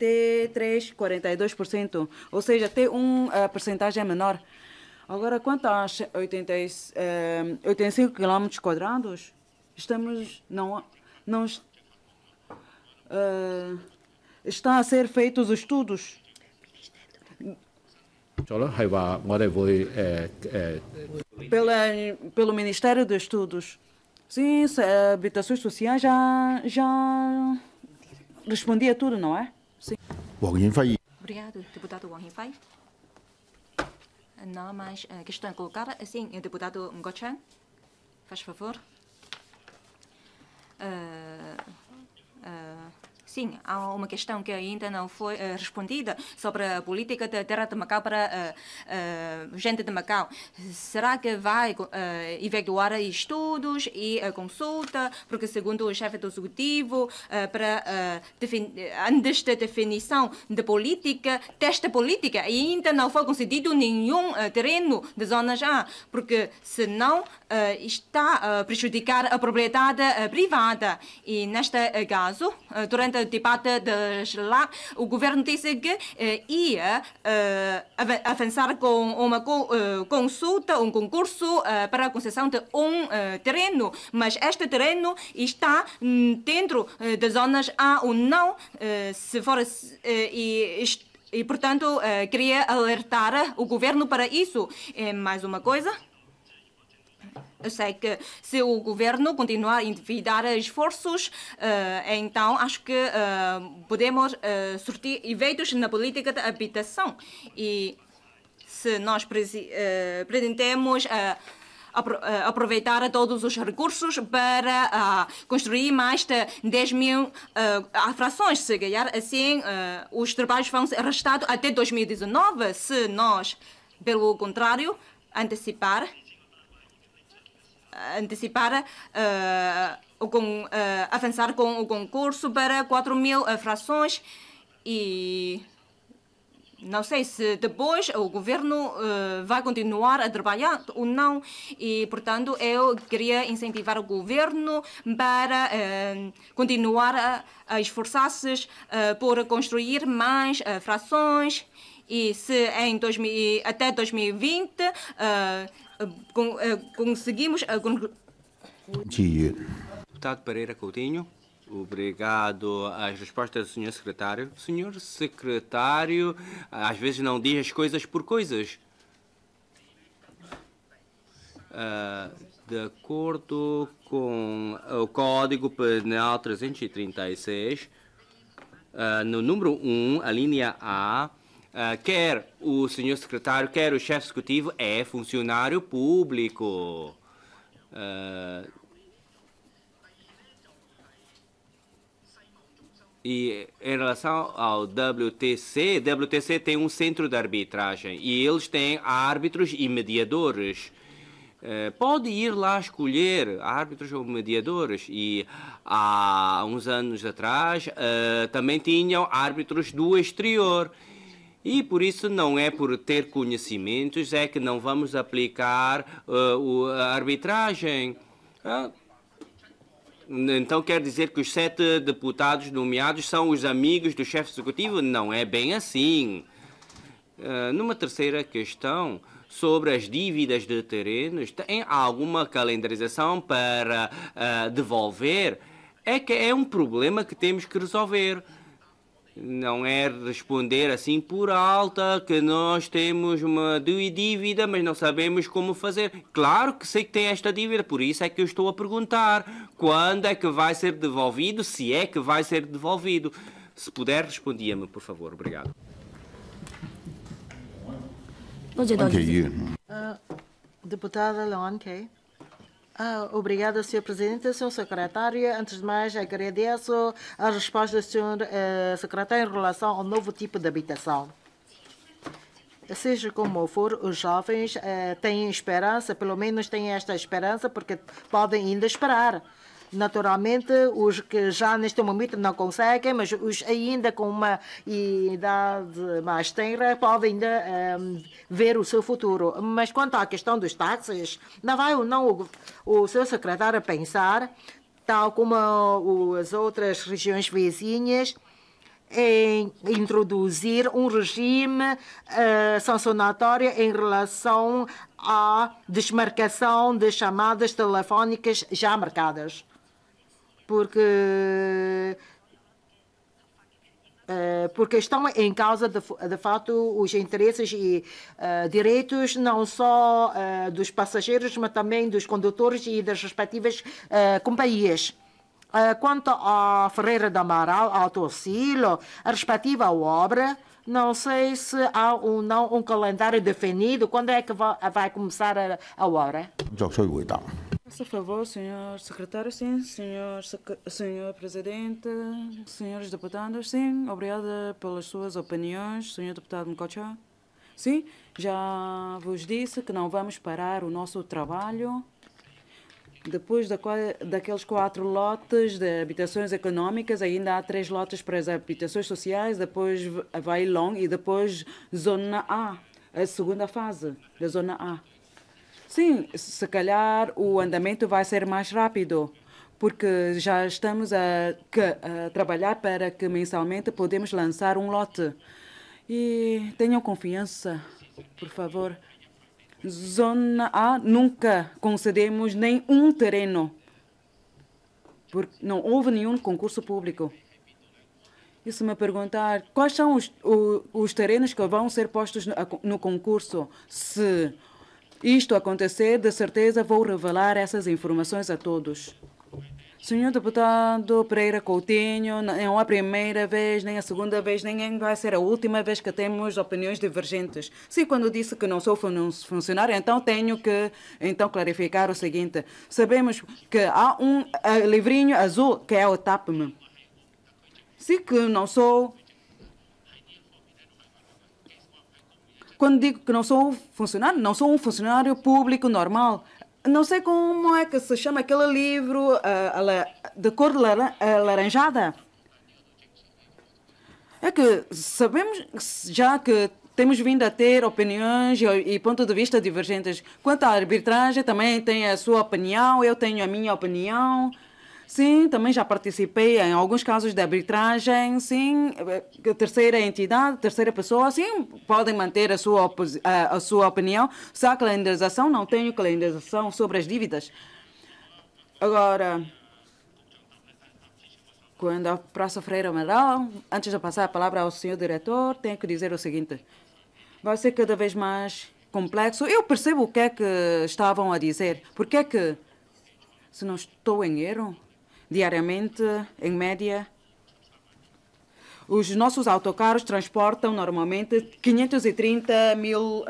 T3, 42%. Ou seja, T1 a percentagem é menor. Agora, quanto aos 85 km quadrados, estamos não, não uh, está a ser feitos estudos. Eh, eh, Pela, pelo Ministério dos Estudos. Sim, eh, habitações sociais já, já respondia tudo, não é? Sim. Wang Yinfei. Obrigado, deputado Wang Yinfei. Não há mais uh, eh, questão a colocar. Sim, deputado Ngochan, faz favor. Uh, uh, Sim, há uma questão que ainda não foi uh, respondida sobre a política da terra de Macau para uh, uh, gente de Macau. Será que vai efetuar estudos e consulta? Porque, segundo o chefe do executivo, para, antes da definição da política, desta política, ainda não foi concedido nenhum terreno de zona A, porque se não eh, está a eh, prejudicar a propriedade eh, privada. E, neste caso, durante o debate de lá, o governo disse que ia avançar com uma consulta, um concurso para a concessão de um terreno, mas este terreno está hum, dentro das zonas A ou não, se for e e, portanto, queria alertar o governo para isso. É mais uma coisa sei que se o governo continuar a endividar esforços, eh, então acho que eh, podemos eh, surtir efeitos na política da habitação. E se nós pretendemos aproveitar todos os recursos para uh, construir mais de 10 mil uh, atrações. Se calhar assim, uh, os trabalhos vão ser arrastados até 2019, se nós, pelo contrário, antecipar antecipar uh, eh, com, uh, eh, avançar com o concurso para 4 mil uh, frações e não sei se depois o governo uh, vai continuar a trabalhar ou não e portanto eu queria incentivar o governo para continuar a, a esforçar-se por construir mais frações e se em 2000, até 2020 eh, conseguimos. Eh, Dia. Deputado Pereira Coutinho. Obrigado às respostas do senhor secretário. senhor secretário às vezes não diz as coisas por coisas. Uh, de acordo com o Código Penal 336, uh, ah, no número 1, a linha A, Uh, quer o senhor secretário, quer o chefe executivo, é funcionário público. Uh, e em relação ao WTC, WTC tem um centro de arbitragem e eles têm árbitros e mediadores. Eh, pode ir lá escolher árbitros ou mediadores. E há uns anos atrás eh, também tinham árbitros do exterior. E por isso não é por ter conhecimentos é que não vamos aplicar uh, a arbitragem. Uh, então quer dizer que os sete deputados nomeados são os amigos do chefe executivo? Não é bem assim. Uh, numa terceira questão, sobre as dívidas de terrenos, tem alguma calendarização para uh, devolver? É que é um problema que temos que resolver não é responder assim por alta que nós temos uma dívida, mas não sabemos como fazer. Claro que sei que tem esta dívida, por isso é que eu estou a perguntar quando é que vai ser devolvido, se é que vai ser devolvido. Se puder, respondia-me, por favor. Obrigado. Okay. Uh, eh, deputada Leon Kay. Ah, obrigada, Sr. Presidente. Sr. Secretário, antes de mais, agradeço a resposta do Sr. Eh, Secretário em relação ao novo tipo de habitação. Seja como for, os jovens eh, têm esperança, pelo menos têm esta esperança, porque podem ainda esperar Naturalmente, os que já neste momento não conseguem, mas os ainda com uma idade mais tenra podem ainda um, ehm, ver o seu futuro. Mas quanto à questão dos táxis, não vai ou não o, o seu secretário pensar, tal como as outras regiões vizinhas, em introduzir um regime uh, sancionatório em relação à desmarcação de chamadas telefónicas já marcadas porque eh, porque estão em causa, de, de fato, os interesses e uh, direitos não só uh, dos passageiros, mas também dos condutores e das respectivas uh, companhias. quanto à Ferreira da Amaral, ao Tocilo, a respectiva obra, não sei se há ou não um calendário definido. Quando é que vai, vai começar a, a obra? Já o então. Faça favor, senhor secretário, sim, senhor, senhor presidente, senhores deputados, sim, obrigada pelas suas opiniões, senhor deputado Mocochá. Sim, já vos disse que não vamos parar o nosso trabalho. Depois da, daqueles quatro lotes de habitações econômicas, ainda há três lotes para as habitações sociais, depois vai long e depois Zona A, a segunda fase da Zona A. Sim, se calhar o andamento vai ser mais rápido, porque já estamos a, a trabalhar para que mensalmente podemos lançar um lote. E tenham confiança, por favor. Zona A nunca concedemos nem um terreno, porque não houve nenhum concurso público. E se me perguntar quais são os, os, os terrenos que vão ser postos no concurso, se isto acontecer, de certeza vou revelar essas informações a todos. Senhor deputado Pereira Coutinho, não é a primeira vez, nem a segunda vez, nem vai ser a última vez que temos opiniões divergentes. Se quando disse que não sou funcionário, então tenho que então clarificar o seguinte. Sabemos que há um eh, livrinho azul que é o TAPME. Se que não sou Quando digo que não sou um funcionário, não sou um funcionário público normal. Não sei como é que se chama aquele livro uh, de cor eh, laranjada. É que sabemos, já que temos vindo a ter opiniões e pontos de vista divergentes. Quanto à arbitragem, também tem a sua opinião, eu tenho a minha opinião. Sim, também já participei em alguns casos de arbitragem, sim, eh, terceira entidade, terceira pessoa, sim, podem manter a sua, a sua opinião. se há calendarização, não tenho calendarização sobre as dívidas. Agora, quando a Praça Freira Amaral, antes de passar a palavra ao senhor diretor, tenho que dizer o seguinte, vai ser cada vez mais complexo. Eu percebo o que é que estavam a dizer. Porque é que, se não estou em erro, Diariamente, em média, os nossos autocarros transportam normalmente 530 mil uh,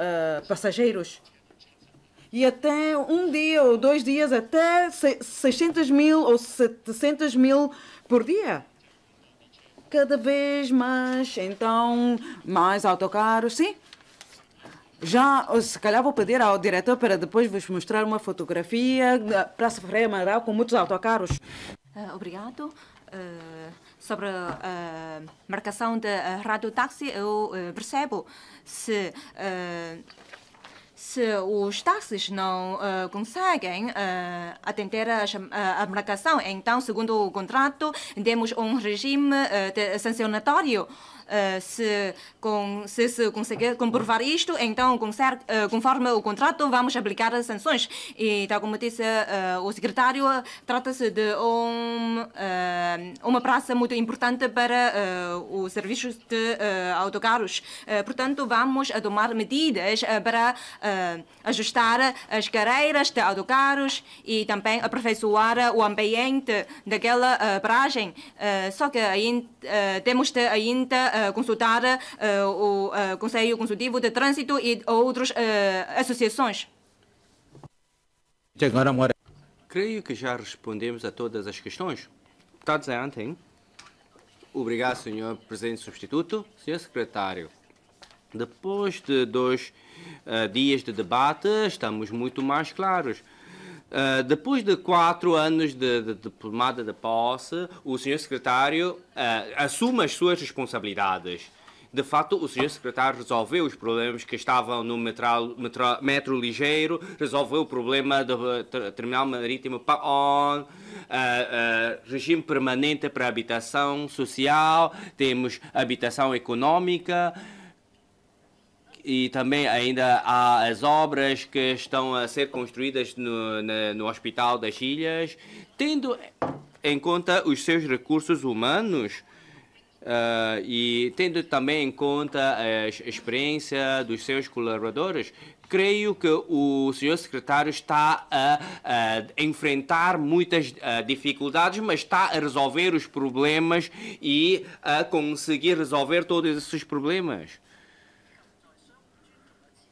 passageiros. E até um dia ou dois dias, até 600 mil ou 700 mil por dia. Cada vez mais, então, mais autocarros, sim. Já, se calhar vou pedir ao diretor para depois vos mostrar uma fotografia da Praça Ferreira Amaral com muitos autocarros. Uh, obrigado. Uh, sobre a uh, marcação de uh, radiotáxi, eu ah, percebo se se os táxis não uh, conseguem uh, atender a, a, marcação, então, segundo o contrato, temos um regime uh, de, sancionatório uh, se, com, se, se conseguir comprovar isto, então, eh, conforme o contrato, vamos aplicar as sanções. E, tal como disse uh, o secretário, trata-se de um, uma praça muito importante para os serviços de autocarros. portanto, vamos tomar medidas para ajustar as carreiras de autocarros e também aperfeiçoar o ambiente daquela paragem. só que ainda, temos de ainda uh, consultar eh, o eh, Conselho Consultivo de Trânsito e outras associações. Creio que já respondemos a todas as questões. Deputados, antem. Obrigado, Sr. Presidente Substituto. Sr. Secretário, depois de dois uh, dias de debate, estamos muito mais claros. Ah, depois de quatro anos de, de, de tomada de posse, o senhor secretário uh, assume as suas responsabilidades. De facto, o senhor secretário resolveu os problemas que estavam no metro, metro ligeiro, resolveu o problema do terminal marítimo para uh, uh, regime permanente para habitação social, temos habitação económica e também ainda há as obras que estão a ser construídas no, na, no Hospital das Ilhas, tendo em conta os seus recursos humanos uh, e tendo também em conta a experiência dos seus colaboradores, creio que o senhor secretário está a, a enfrentar muitas a, eh, dificuldades, mas está a resolver os problemas e a conseguir resolver todos esses problemas.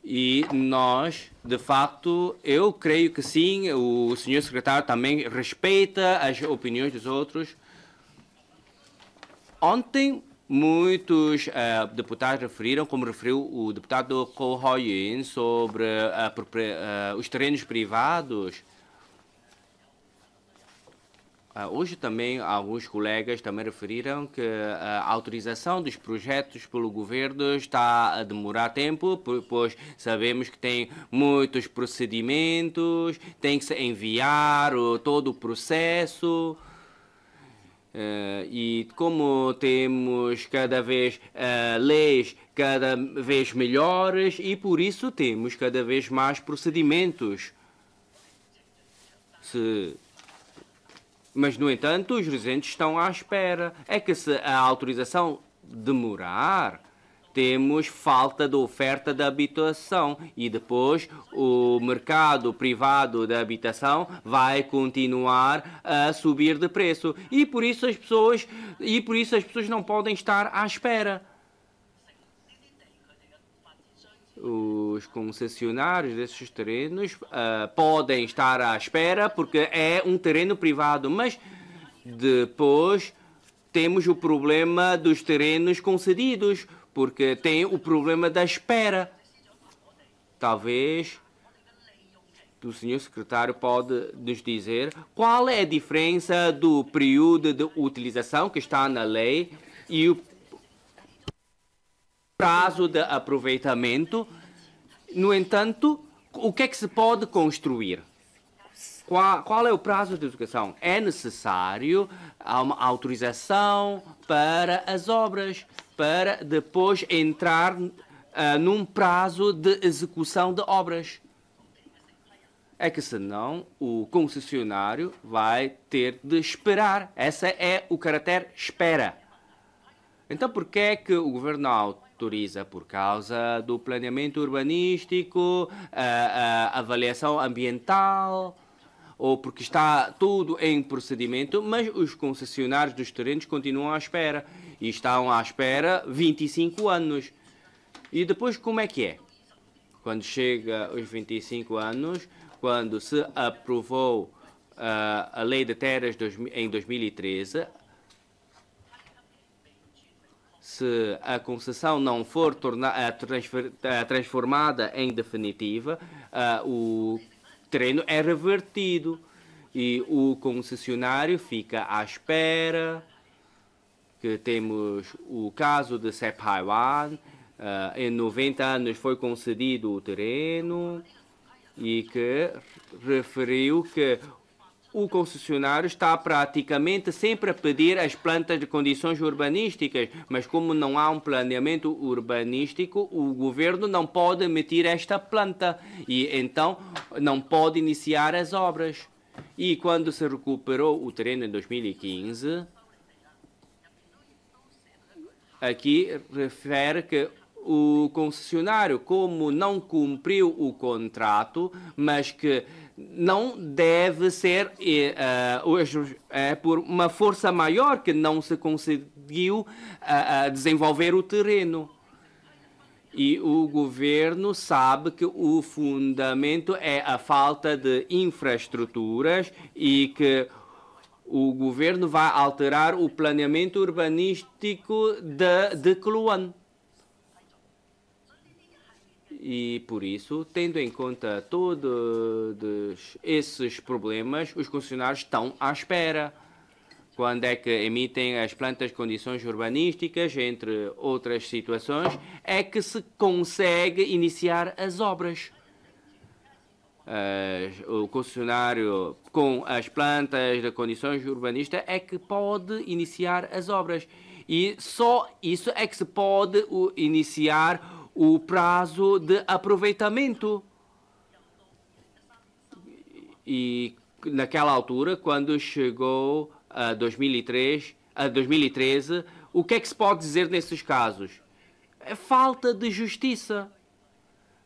E nós, de facto, eu creio que sim, o senhor secretário também respeita as opiniões dos outros. Ontem, muitos uh, deputados referiram, como referiu o deputado Kohoyin, sobre uh, os terrenos privados ah, hoje também alguns colegas também referiram que ah, a autorização dos projetos pelo governo está a demorar tempo, pois sabemos que tem muitos procedimentos, tem que se enviar todo o processo. Eh, e como temos cada vez eh, leis cada vez melhores e por isso temos cada vez mais procedimentos. Se mas, no entanto, os residentes estão à espera. É que se a autorização demorar, temos falta de oferta de habitação e depois o mercado privado da habitação vai continuar a subir de preço e por isso as pessoas e por isso as pessoas não podem estar à espera. os concessionários desses terrenos uh, podem estar à espera, porque é um terreno privado, mas depois temos o problema dos terrenos concedidos, porque tem o problema da espera. Talvez o senhor secretário pode nos dizer qual é a diferença do período de utilização que está na lei e o prazo de aproveitamento. No entanto, o que é que se pode construir? Qual, qual é o prazo de educação? É necessário uma autorização para as obras, para depois entrar uh, num prazo de execução de obras. É que senão o concessionário vai ter de esperar. Essa é o caráter espera. Então, por que é que o governo Turiza por causa do planeamento urbanístico, a, eh, a eh, avaliação ambiental ou porque está tudo em procedimento, mas os concessionários dos terrenos continuam à espera e estão à espera 25 anos. E depois como é que é? Quando chega os 25 anos, quando se aprovou uh, a Lei de Terras dois, em 2013, se a concessão não for eh, eh, transformada em definitiva, eh, o terreno é revertido e o concessionário fica à espera. Que temos o caso de Sep Haiwan, em 90 anos foi concedido o terreno e que referiu que o concessionário está praticamente sempre a pedir as plantas de condições urbanísticas, mas como não há um planeamento urbanístico, o governo não pode emitir esta planta e então não pode iniciar as obras. E quando se recuperou o terreno em 2015, aqui refere que o concessionário, como não cumpriu o contrato, mas que não deve ser eh, hoje é, por uma força maior que não se conseguiu eh, eh, desenvolver o terreno. E o governo sabe que o fundamento é a falta de infraestruturas e que o governo vai alterar o planeamento urbanístico de, de e por isso, tendo em conta todos esses problemas, os concessionários estão à espera. Quando é que emitem as plantas condições urbanísticas, entre outras situações, é que se consegue iniciar as obras. Uh, o concessionário com as plantas de condições urbanistas é que pode iniciar as obras. E só isso é que se pode iniciar o prazo de aproveitamento. E naquela altura, quando chegou a 2003, a 2013, o que é que se pode dizer nesses casos? É falta de justiça.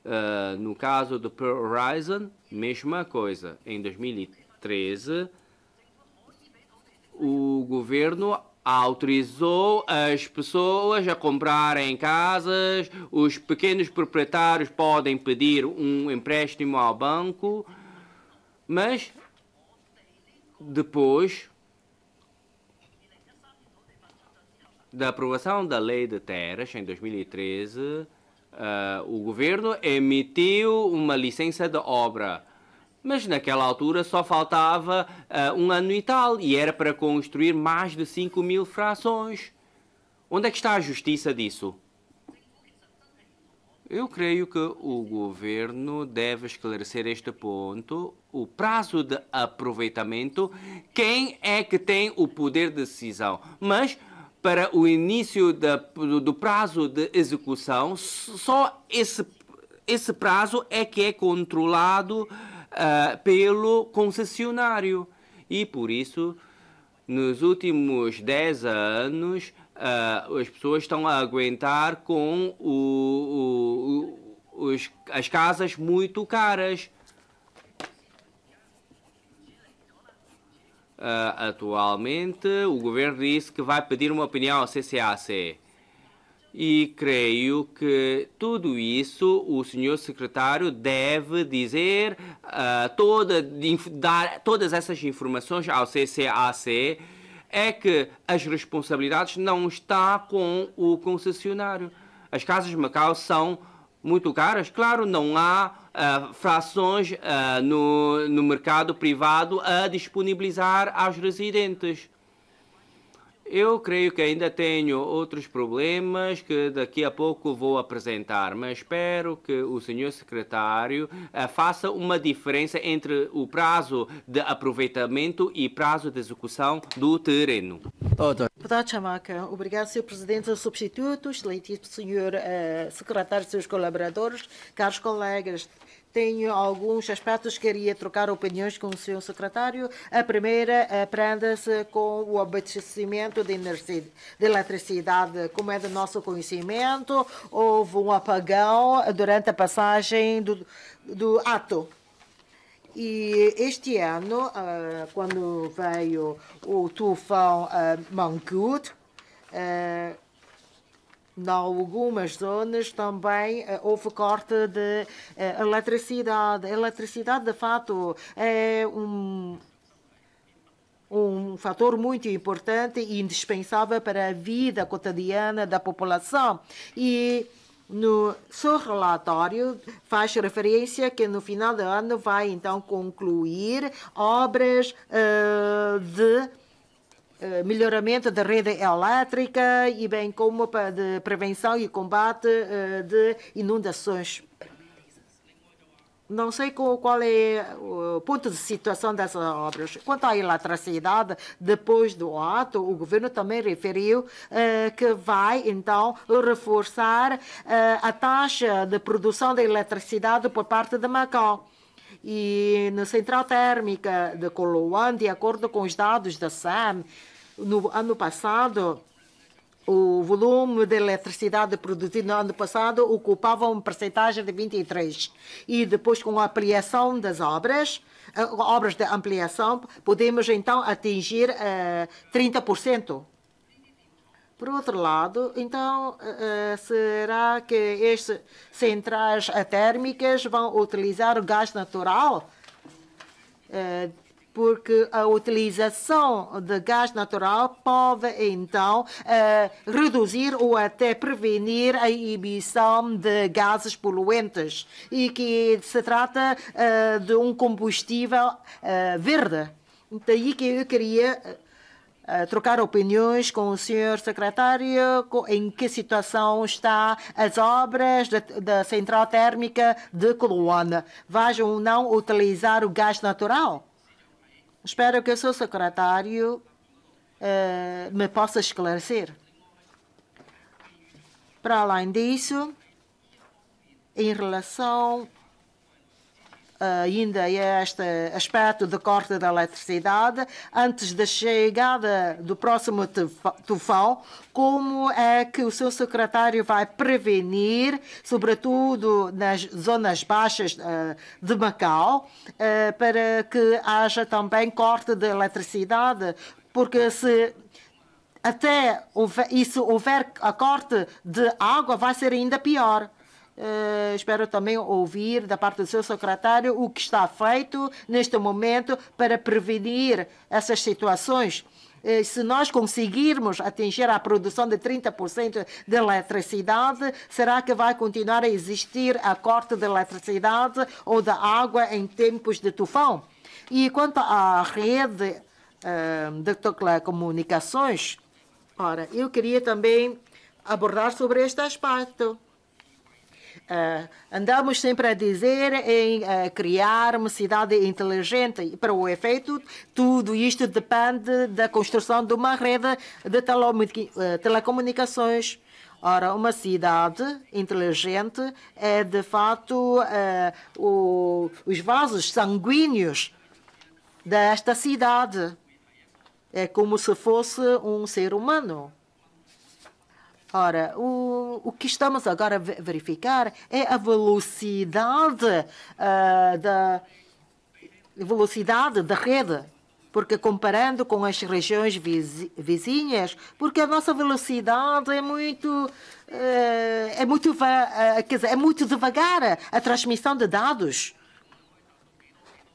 Uh, no caso do Pearl Horizon, mesma coisa. Em 2013, o governo autorizou as pessoas a comprarem casas, os pequenos proprietários podem pedir um empréstimo ao banco, mas depois da aprovação da Lei de Terras em 2013, uh, eh, o governo emitiu uma licença de obra mas naquela altura só faltava uh, um ano e tal e era para construir mais de 5 mil frações. Onde é que está a justiça disso? Eu creio que o governo deve esclarecer este ponto, o prazo de aproveitamento, quem é que tem o poder de decisão. Mas para o início da, do prazo de execução, só esse, esse prazo é que é controlado uh, pelo concessionário. E por isso, nos últimos 10 anos, uh, as pessoas estão a aguentar com o, o, o, os, as casas muito caras. Uh, atualmente, o governo disse que vai pedir uma opinião ao CCAC. E creio que tudo isso o senhor secretário deve dizer, uh, toda, dar todas essas informações ao CCAC, é que as responsabilidades não estão com o concessionário. As casas de Macau são muito caras. Claro, não há uh, frações uh, no, no mercado privado a disponibilizar aos residentes. Eu creio que ainda tenho outros problemas que daqui a pouco vou apresentar, mas espero que o senhor secretário eh, faça uma diferença entre o prazo de aproveitamento e prazo de execução do terreno. Deputado Chamaca, obrigado, Sr. Presidente Substituto, excelentíssimo Sr. Uh, eh, secretário, seus colaboradores, caros colegas tenho alguns aspectos que queria trocar opiniões com o senhor secretário. A primeira prende-se com o abastecimento de, de eletricidade. Como é do nosso conhecimento, houve um apagão durante a passagem do, do ato. E este ano, ah, quando veio o tufão ah, Mangkut, ah, em algumas zonas também eh, houve corte de eh, eletricidade. A eletricidade, de fato, é um, um fator muito importante e indispensável para a vida cotidiana da população. E no seu relatório faz referência que no final do ano vai então concluir obras uh, de eh, melhoramento da rede elétrica e bem como de prevenção e combate eh, de inundações. Não sei qual é o ponto de situação dessas obras. Quanto à eletricidade, depois do ato, o governo também referiu eh, que vai, então, reforçar a taxa de produção de eletricidade por parte de Macau e na central térmica de Coloan, de acordo com os dados da SAM, no ano passado, o volume de eletricidade produzido no ano passado ocupava uma percentagem de 23%. E depois, com a ampliação das obras, eh, obras de ampliação, podemos então atingir uh, eh, 30%. Por outro lado, então, uh, será que estas centrais térmicas vão utilizar o gás natural? Uh, porque a utilização de gás natural pode então eh, reduzir ou até prevenir a emissão de gases poluentes e que se trata eh, de um combustível eh, verde. Daí que eu queria trocar opiniões com o senhor secretário em que situação está as obras da central térmica de Coloana. Vajam ou não utilizar o gás natural? Espero que o seu secretário eh, me possa esclarecer. Para além disso, em relação ah, ainda é este aspecto de corte da eletricidade antes da chegada do próximo tufão, como é que o seu secretário vai prevenir, sobretudo nas zonas baixas ah, de Macau, ah, para que haja também corte de eletricidade? Porque se até houver, isso houver a corte de água, vai ser ainda pior. Uh, espero também ouvir da parte do seu secretário o que está feito neste momento para prevenir essas situações eh, se nós conseguirmos atingir a produção de 30% de eletricidade, será que vai continuar a existir a corte de eletricidade ou da água em tempos de tufão? E quanto à rede uh, de telecomunicações, ora, eu queria também abordar sobre este aspecto. Uh, andamos sempre a dizer em uh, ah, criar uma cidade inteligente. E para o efeito, tudo isto depende da construção de uma rede de ah, telecomunicações. Ora, uma cidade inteligente é, de fato, uh, o, os vasos sanguíneos desta cidade. É como se fosse um ser humano. Ora, o, o que estamos agora a verificar é a velocidade uh, da velocidade da rede porque comparando com as regiões vizinhas, porque a nossa velocidade é muito ah, é muito ah, quer dizer, é muito devagar a transmissão de dados.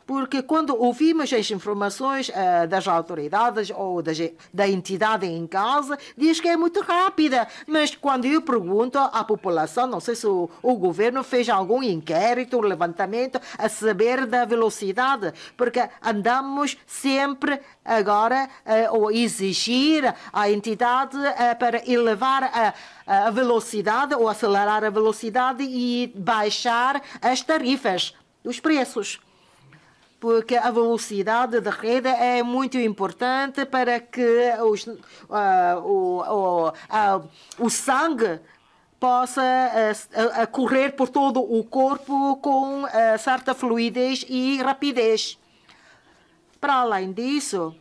Porque quando ouvimos as informações uh, das autoridades ou das, da entidade em casa, diz que é muito rápida. Mas quando eu pergunto à população, não sei se o, o governo fez algum inquérito, levantamento, a saber da velocidade, porque andamos sempre agora uh, ou exigir à entidade uh, para elevar a, a velocidade ou acelerar a velocidade e baixar as tarifas, os preços porque a velocidade da rede é muito importante para que os, uh, o, uh, o sangue possa uh, correr por todo o corpo com certa fluidez e rapidez. Para além disso,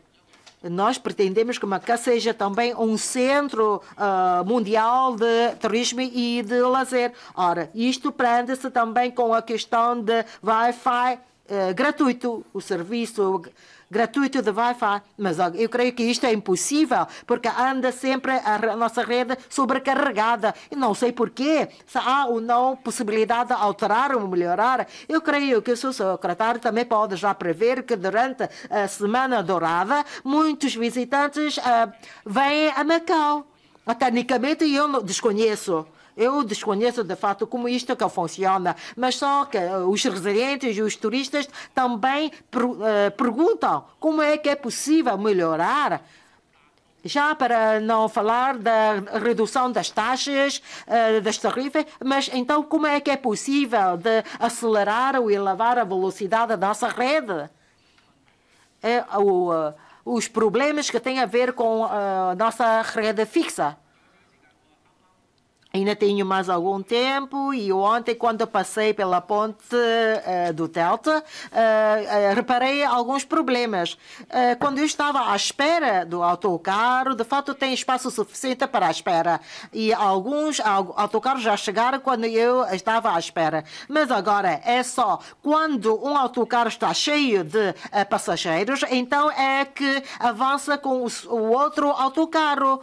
nós pretendemos que Macau seja também um centro uh, mundial de turismo e de lazer. Ora, isto prende-se também com a questão de Wi-Fi eh, gratuito, o serviço é gratuito de Wi-Fi. Mas eu creio que isto é impossível, porque anda sempre a nossa rede sobrecarregada. E não sei porquê, se há ou não possibilidade de alterar ou melhorar. Eu creio que o seu secretário também pode já prever que durante a Semana Dourada, muitos visitantes uh, vêm a Macau. Tecnicamente eu desconheço. Eu desconheço de fato como isto é que funciona, mas só que eh, os residentes e os turistas também eh, perguntam como é que é possível melhorar já para não falar da redução das taxas, eh, das tarifas, mas então como é que é possível de acelerar ou elevar a velocidade da nossa rede? É os problemas que têm a ver com a nossa rede fixa. Ainda tenho mais algum tempo e ontem, quando passei pela ponte uh, do Delta, uh, reparei alguns problemas. quando eu estava à espera do autocarro, de fato tem espaço suficiente para a espera. E alguns autocarros já chegaram quando eu estava à espera. Mas agora é só quando um autocarro está cheio de passageiros, então é que avança com o outro autocarro.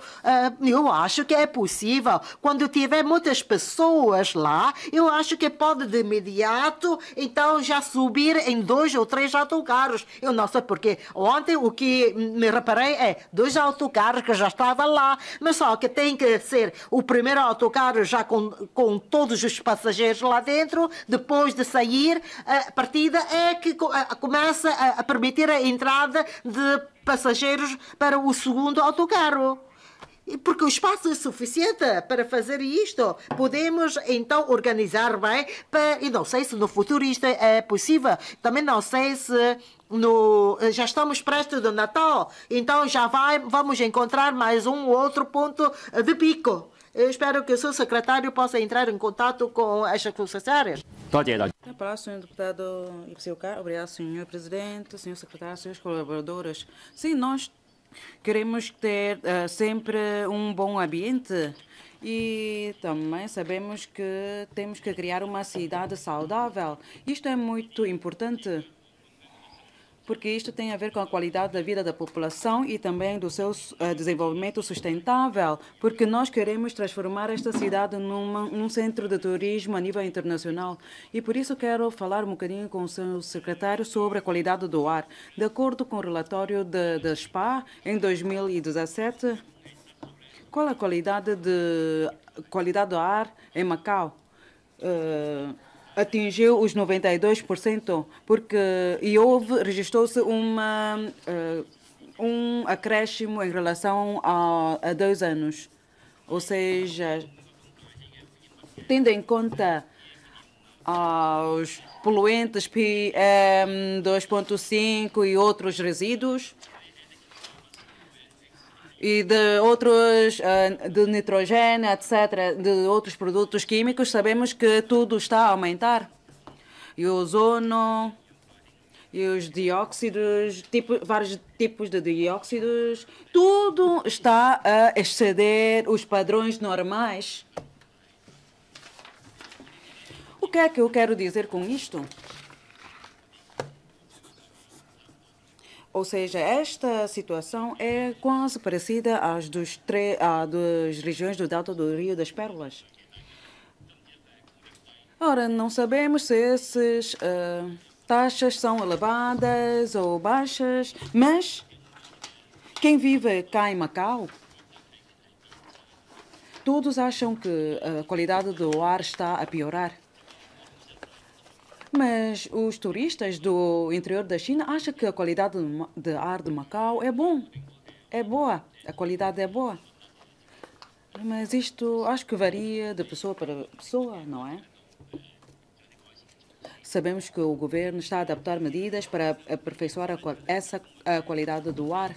eu acho que é possível. Quando tiver muitas pessoas lá, eu acho que pode de imediato então já subir em dois ou três autocarros. Eu não sei porque ontem o que me reparei é dois autocarros que já estavam lá, mas só que tem que ser o primeiro autocarro já com, com todos os passageiros lá dentro, depois de sair, a partida é que começa a permitir a entrada de passageiros para o segundo autocarro porque o espaço é suficiente para fazer isto. Podemos então organizar bem para. E não sei se no futuro isto é, é possível. Também não sei se no, já estamos prestes do Natal, então já vai, vamos encontrar mais um outro ponto de pico. Eu espero que o seu secretário possa entrar em contato com estas concessionárias. A palavra, senhor deputado Obrigado, senhor presidente, senhor secretário, senhores colaboradores. Sim, nós Queremos ter uh, sempre um bom ambiente e também sabemos que temos que criar uma cidade saudável. Isto é muito importante porque isto tem a ver com a qualidade da vida da população e também do seu uh, desenvolvimento sustentável, porque nós queremos transformar esta cidade numa, num centro de turismo a nível internacional. E por isso quero falar um bocadinho com o seu secretário sobre a qualidade do ar. De acordo com o relatório da SPA, em 2017, qual a qualidade, de, qualidade do ar em Macau? Uh, atingiu os 92%, porque e houve, registrou-se uma eh, um acréscimo em relação a, a dois anos. Ou seja, tendo em conta aos ah, poluentes PM2.5 e outros resíduos, e de outros, ah, de nitrogênio, etc., de outros produtos químicos, sabemos que tudo está a aumentar. E o ozono, e os dióxidos, tipo, vários tipos de dióxidos, tudo está a exceder os padrões normais. O que é que eu quero dizer com isto? Ou seja, esta situação é quase parecida às dos à das regiões do Delta do Rio das Pérolas. Ora, não sabemos se essas uh, eh, taxas são elevadas ou baixas, mas quem vive cá em Macau todos acham que eh, a qualidade do ar está a piorar. Mas os turistas do interior da China acham que a qualidade de ar de Macau é bom. É boa. A qualidade é boa. Mas isto acho que varia de pessoa para pessoa, não é? Sabemos que o governo está a adaptar medidas para aperfeiçoar a, essa a qualidade do ar.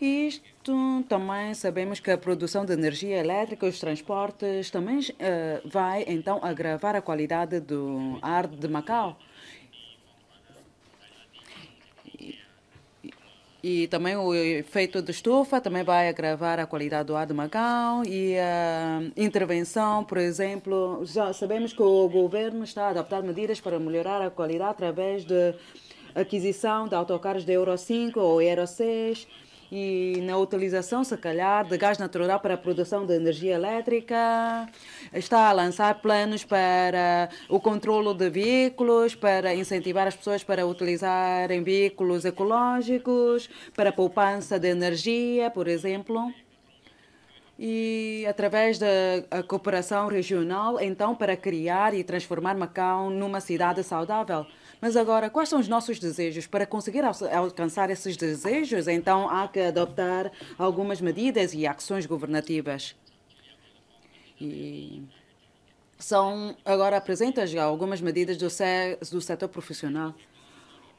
Isto também sabemos que a produção de energia elétrica, os transportes, também uh, vai então agravar a qualidade do ar de Macau. E, também o efeito de estufa também vai agravar a qualidade do ar de Macau e a intervenção, por exemplo, já sabemos que o governo está a adaptar medidas para melhorar a qualidade através de aquisição de autocarros de Euro 5 ou Euro 6 e na utilização, se calhar, de gás natural para a produção de energia elétrica, está a lançar planos para o controlo de veículos, para incentivar as pessoas para utilizarem veículos ecológicos, para poupança de energia, por exemplo. E através da cooperação regional, então, para criar e transformar Macau numa cidade saudável. Mas agora, quais são os nossos desejos? Para conseguir alcançar esses desejos, então há que adoptar algumas medidas e ações governativas. E são agora apresentas algumas medidas do, se, do setor profissional.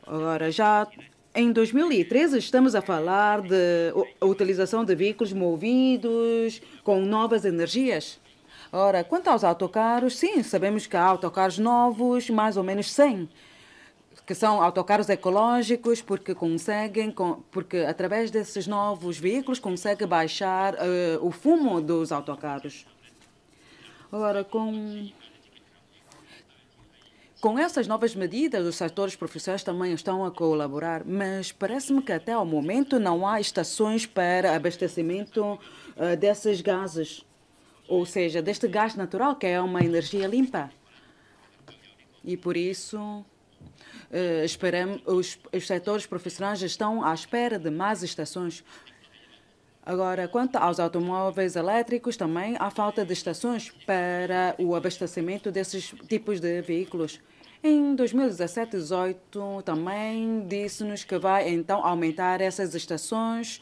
Agora, já em 2013 estamos a falar de a utilização de veículos movidos com novas energias. Ora, quanto aos autocarros, sim, sabemos que há autocarros novos, mais ou menos 100, que são autocarros ecológicos, porque conseguem, porque através desses novos veículos consegue baixar uh, o fumo dos autocarros. Agora, com com essas novas medidas, os setores profissionais também estão a colaborar, mas parece-me que até ao momento não há estações para abastecimento uh, desses gases, ou seja, deste gás natural, que é uma energia limpa. E por isso eh, esperamos, os, os setores profissionais estão à espera de mais estações. Agora, quanto aos automóveis elétricos, também há falta de estações para o abastecimento desses tipos de veículos. Em 2017 2018 também disse-nos que vai então aumentar essas estações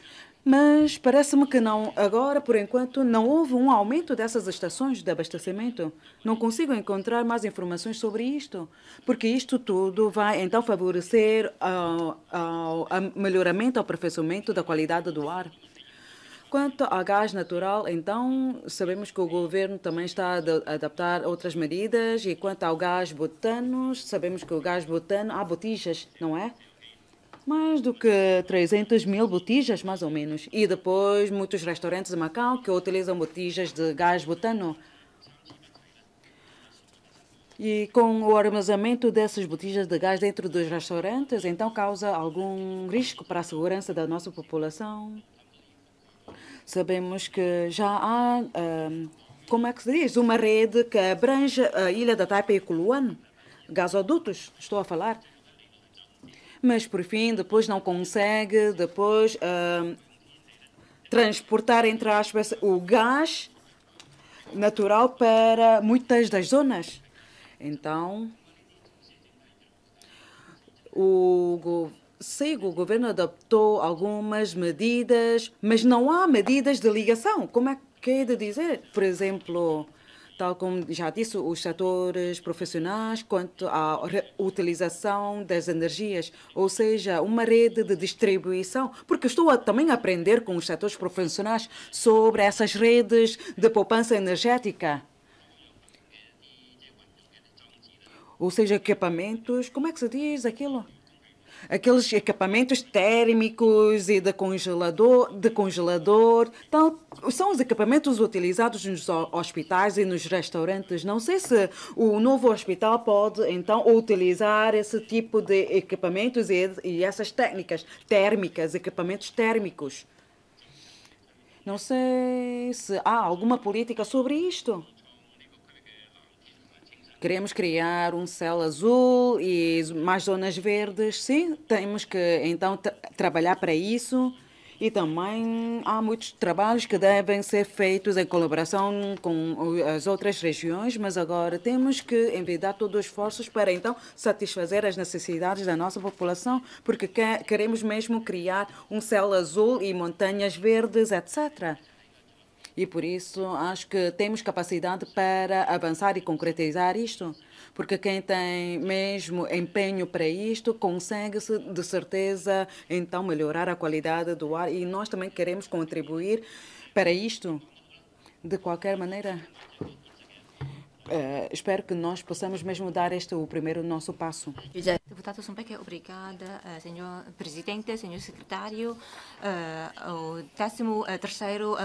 mas parece-me que não, agora, por enquanto, não houve um aumento dessas estações de abastecimento. Não consigo encontrar mais informações sobre isto, porque isto tudo vai então favorecer o melhoramento, o aperfeiçoamento da qualidade do ar. Quanto ao gás natural, então, sabemos que o governo também está a adaptar outras medidas e quanto ao gás butano, sabemos que o gás butano, há botijas, não é? mais do que 300 mil botijas, mais ou menos. E depois muitos restaurantes de Macau que utilizam botijas de gás butano. E com o armazenamento dessas botijas de gás dentro dos restaurantes, então causa algum risco para a segurança da nossa população. Sabemos que já há, hum, como é que se diz, uma rede que abrange a ilha da Taipei e Kuluan, gasodutos, estou a falar, mas por fim depois não consegue depois uh, transportar entre aspas o gás natural para muitas das zonas. Então, o sei o governo adaptou algumas medidas, mas não há medidas de ligação. Como é que é de dizer? Por exemplo, tal como já disse, os setores profissionais quanto à utilização das energias, ou seja, uma rede de distribuição, porque estou a também a aprender com os setores profissionais sobre essas redes de poupança energética. Ou seja, equipamentos, como é que se diz aquilo? aqueles equipamentos térmicos e de congelador, de congelador tal, então, são os equipamentos utilizados nos hospitais e nos restaurantes. Não sei se o novo hospital pode então utilizar esse tipo de equipamentos e, e essas técnicas térmicas, equipamentos térmicos. Não sei se há alguma política sobre isto. Queremos criar um céu azul e mais zonas verdes. Sim, temos que então trabalhar para isso. E também há muitos trabalhos que devem ser feitos em colaboração com as outras regiões, mas agora temos que envidar todos os esforços para então satisfazer as necessidades da nossa população, porque queremos mesmo criar um céu azul e montanhas verdes, etc. E por isso acho que temos capacidade para avançar e concretizar isto. Porque quem tem mesmo empenho para isto consegue-se, de certeza, então melhorar a qualidade do ar. E nós também queremos contribuir para isto, de qualquer maneira. Eh, espero que nós possamos mesmo dar este o primeiro nosso passo. Deputado Sumbeck, obrigada, eh, senhor presidente, senhor secretário. Eh, o 13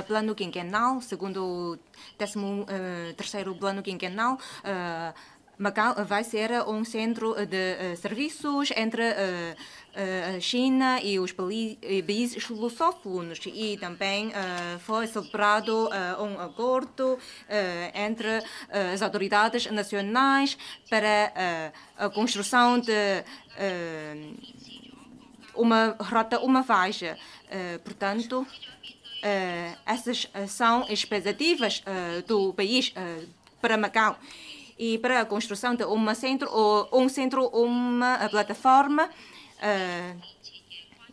plano quinquenal, segundo o 13 plano quinquenal, Macau vai ser um centro de serviços entre eh, a China e os países lusófonos e também eh, foi celebrado eh, um acordo entre as autoridades nacionais para a construção de uma rota, uma faixa. Portanto, essas são expectativas do país para Macau e para a construção de uma centro, um centro, uma plataforma Uh,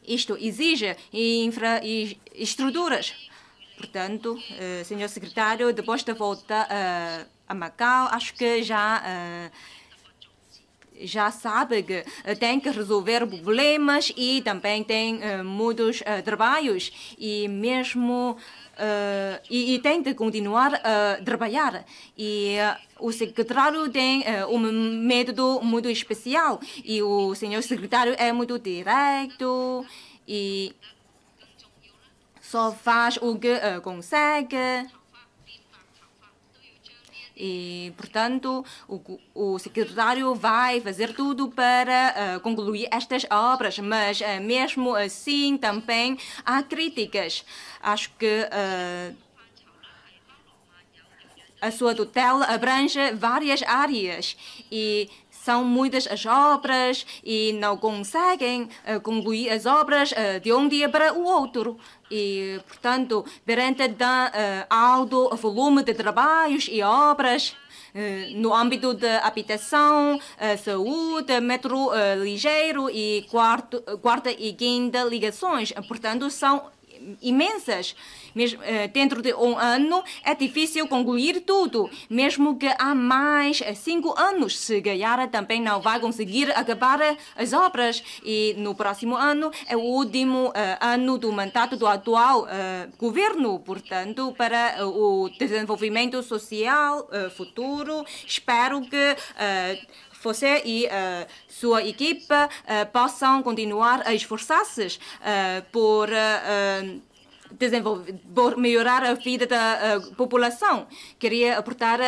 isto exige infra, estruturas. Portanto, uh, senhor secretário, depois da volta uh, a Macau, acho que já já sabe que tem que resolver problemas e também tem muitos trabalhos e mesmo Uh, e, e, tem de continuar a trabalhar. E uh, o secretário tem uh, um método muito especial e o senhor secretário é muito direto e só faz o que consegue. E, portanto, o, o secretário vai fazer tudo para uh, concluir estas obras, mas uh, mesmo assim também há críticas. Acho que. Uh, a sua tutela abrange várias áreas e são muitas as obras e não conseguem uh, concluir as obras uh, de um dia para o outro. E, portanto, perante o uh, eh, alto volume de trabalhos e obras uh, no âmbito da habitação, uh, saúde, metro ligeiro e quarto, quarta e quinta ligações. Portanto, são imensas. Mesmo, eh, dentro de um ano é difícil concluir tudo. Mesmo que há mais cinco anos, se ganhar também não vai conseguir acabar eh, as obras. E no próximo ano é o último eh, ano do mandato do atual governo. Portanto, para o desenvolvimento social futuro, espero que você e uh, sua equipa uh, possam continuar a esforçar-se eh, por desenvolver, por melhorar a vida da uh, população. Queria aportar uh,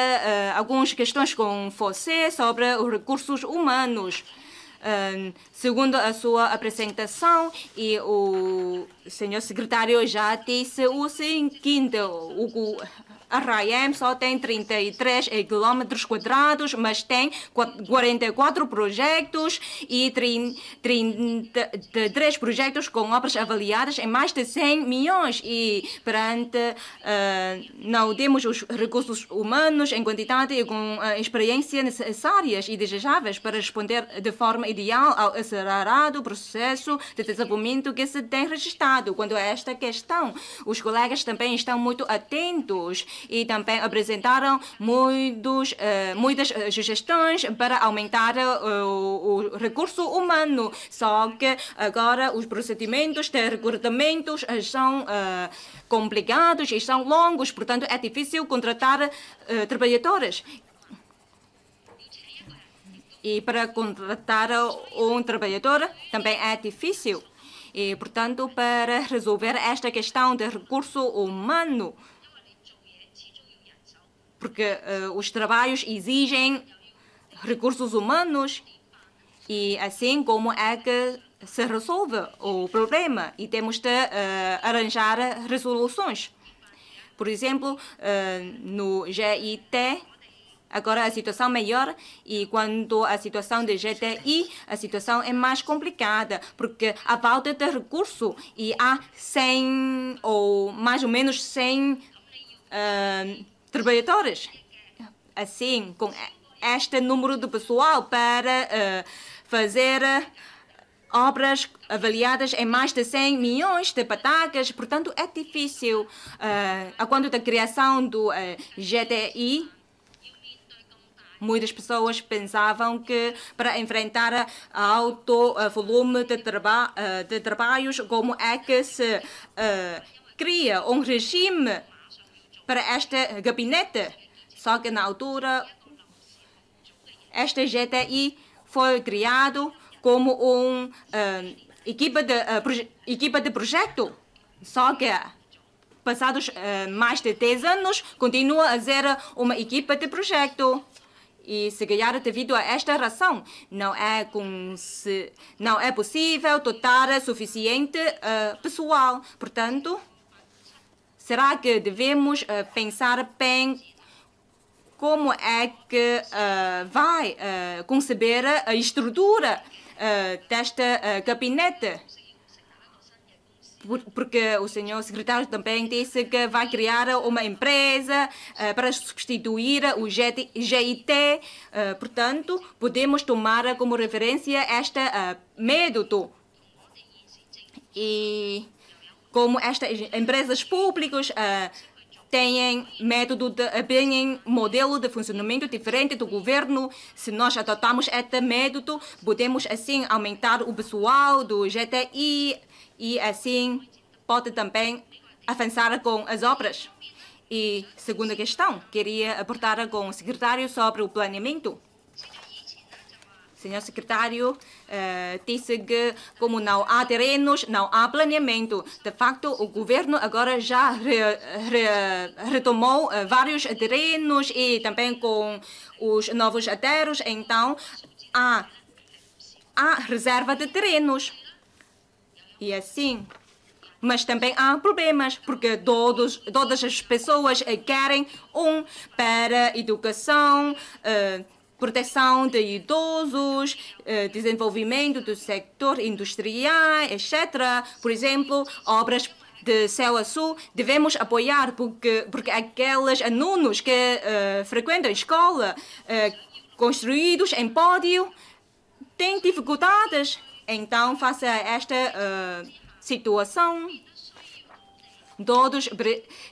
algumas questões com você sobre os recursos humanos. Ehm, segundo a sua apresentação, e o senhor secretário já disse o seguinte, o, a RAEM só tem 33 quilómetros quadrados, mas tem 44 projetos e 33 projetos com obras avaliadas em mais de 100 milhões. E perante uh, não temos os recursos humanos em quantidade e com uh, experiência necessárias e desejáveis para responder de forma ideal ao acelerado processo de desenvolvimento que se tem registrado. Quando a esta questão, os colegas também estão muito atentos e também apresentaram muitos, eh, muitas eh, sugestões para aumentar eh, o, o recurso humano. Só que agora os procedimentos de recrutamento são complicados e são longos, portanto é difícil contratar trabalhadores. E para contratar um trabalhador também é difícil. E, portanto, para resolver esta questão de recurso humano, porque uh, os trabalhos exigem recursos humanos e assim como é que se resolve o problema e temos de uh, arranjar resoluções. Por exemplo, uh, no GIT, agora a situação é melhor e quando a situação de GTI, a situação é mais complicada, porque há falta de recurso e há 100 ou mais ou menos 100 uh, trabalhadores. Assim, com este número de pessoal para uh, fazer eh, obras avaliadas em mais de 100 milhões de patacas. Portanto, é difícil. Uh, a quando da criação do uh, GTI, Muitas pessoas pensavam que para enfrentar alto uh, volume de, traba de, trabalhos, como é que se uh, cria um regime para este gabinete. Só que na altura, este GTI foi criado como uma uh, eh, equipa, de, uh, equipa de projeto. Só que, passados uh, mais de 10 anos, continua a ser uma equipa de projeto. E se calhar devido a esta razão, não é, não é possível dotar suficiente uh, pessoal. Portanto, Será que devemos eh, pensar bem como é que eh, vai eh, conceber a estrutura desta gabinete? porque o senhor secretário também disse que vai criar uma empresa uh, para substituir o GIT. Uh, portanto, podemos tomar como referência este uh, método. E como estas empresas públicas ah, têm método de ah, têm modelo de funcionamento diferente do governo. Se nós adotarmos este método, podemos assim aumentar o pessoal do GTI e assim pode também avançar com as obras. E segunda questão, queria abordar com o secretário sobre o planeamento. Senhor secretário, uh, disse que, como não há terrenos, não há planeamento. De facto, o governo agora já re, re, retomou uh, vários terrenos e também com os novos terros, então há, há reserva de terrenos. E assim mas também há problemas, porque todos, todas as pessoas eh, querem um para educação, uh, proteção de idosos, eh, desenvolvimento do setor industrial, etc. Por exemplo, obras de céu azul, devemos apoiar porque, porque aqueles alunos que uh, frequentam a escola, uh, construídos em pódio, têm dificuldades. Então, face a esta uh, situação, Todos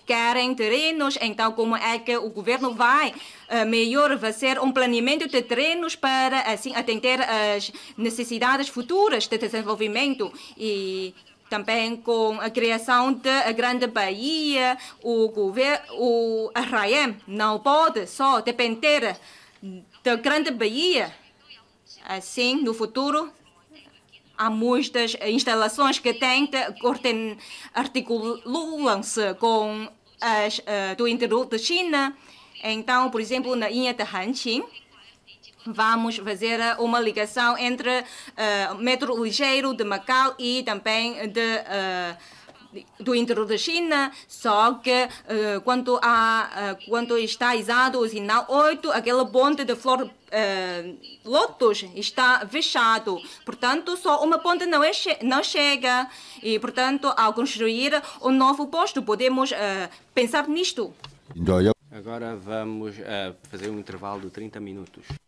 querem terrenos, então como é que o governo vai eh, melhor fazer um planeamento de terrenos para assim atender as necessidades futuras de desenvolvimento e também com a criação da Grande Bahia, o governo, o Arraem não pode só depender da Grande Bahia. Assim, no futuro, há muitas instalações que têm, articulam-se com as uh, do interior da China. Então, por exemplo, na linha de Hanqing, vamos fazer eh, uma ligação entre o uh, eh, metro ligeiro de Macau e também de uh, do interior da China, só que uh, eh, quando, há, uh, eh, quando está isado o sinal 8, aquela ponte de flor uh, eh, lotus está fechado. Portanto, só uma ponte não, é che não chega. E, portanto, ao construir um novo posto, podemos uh, pensar nisto. Então, Agora vamos fazer um intervalo de 30 minutos.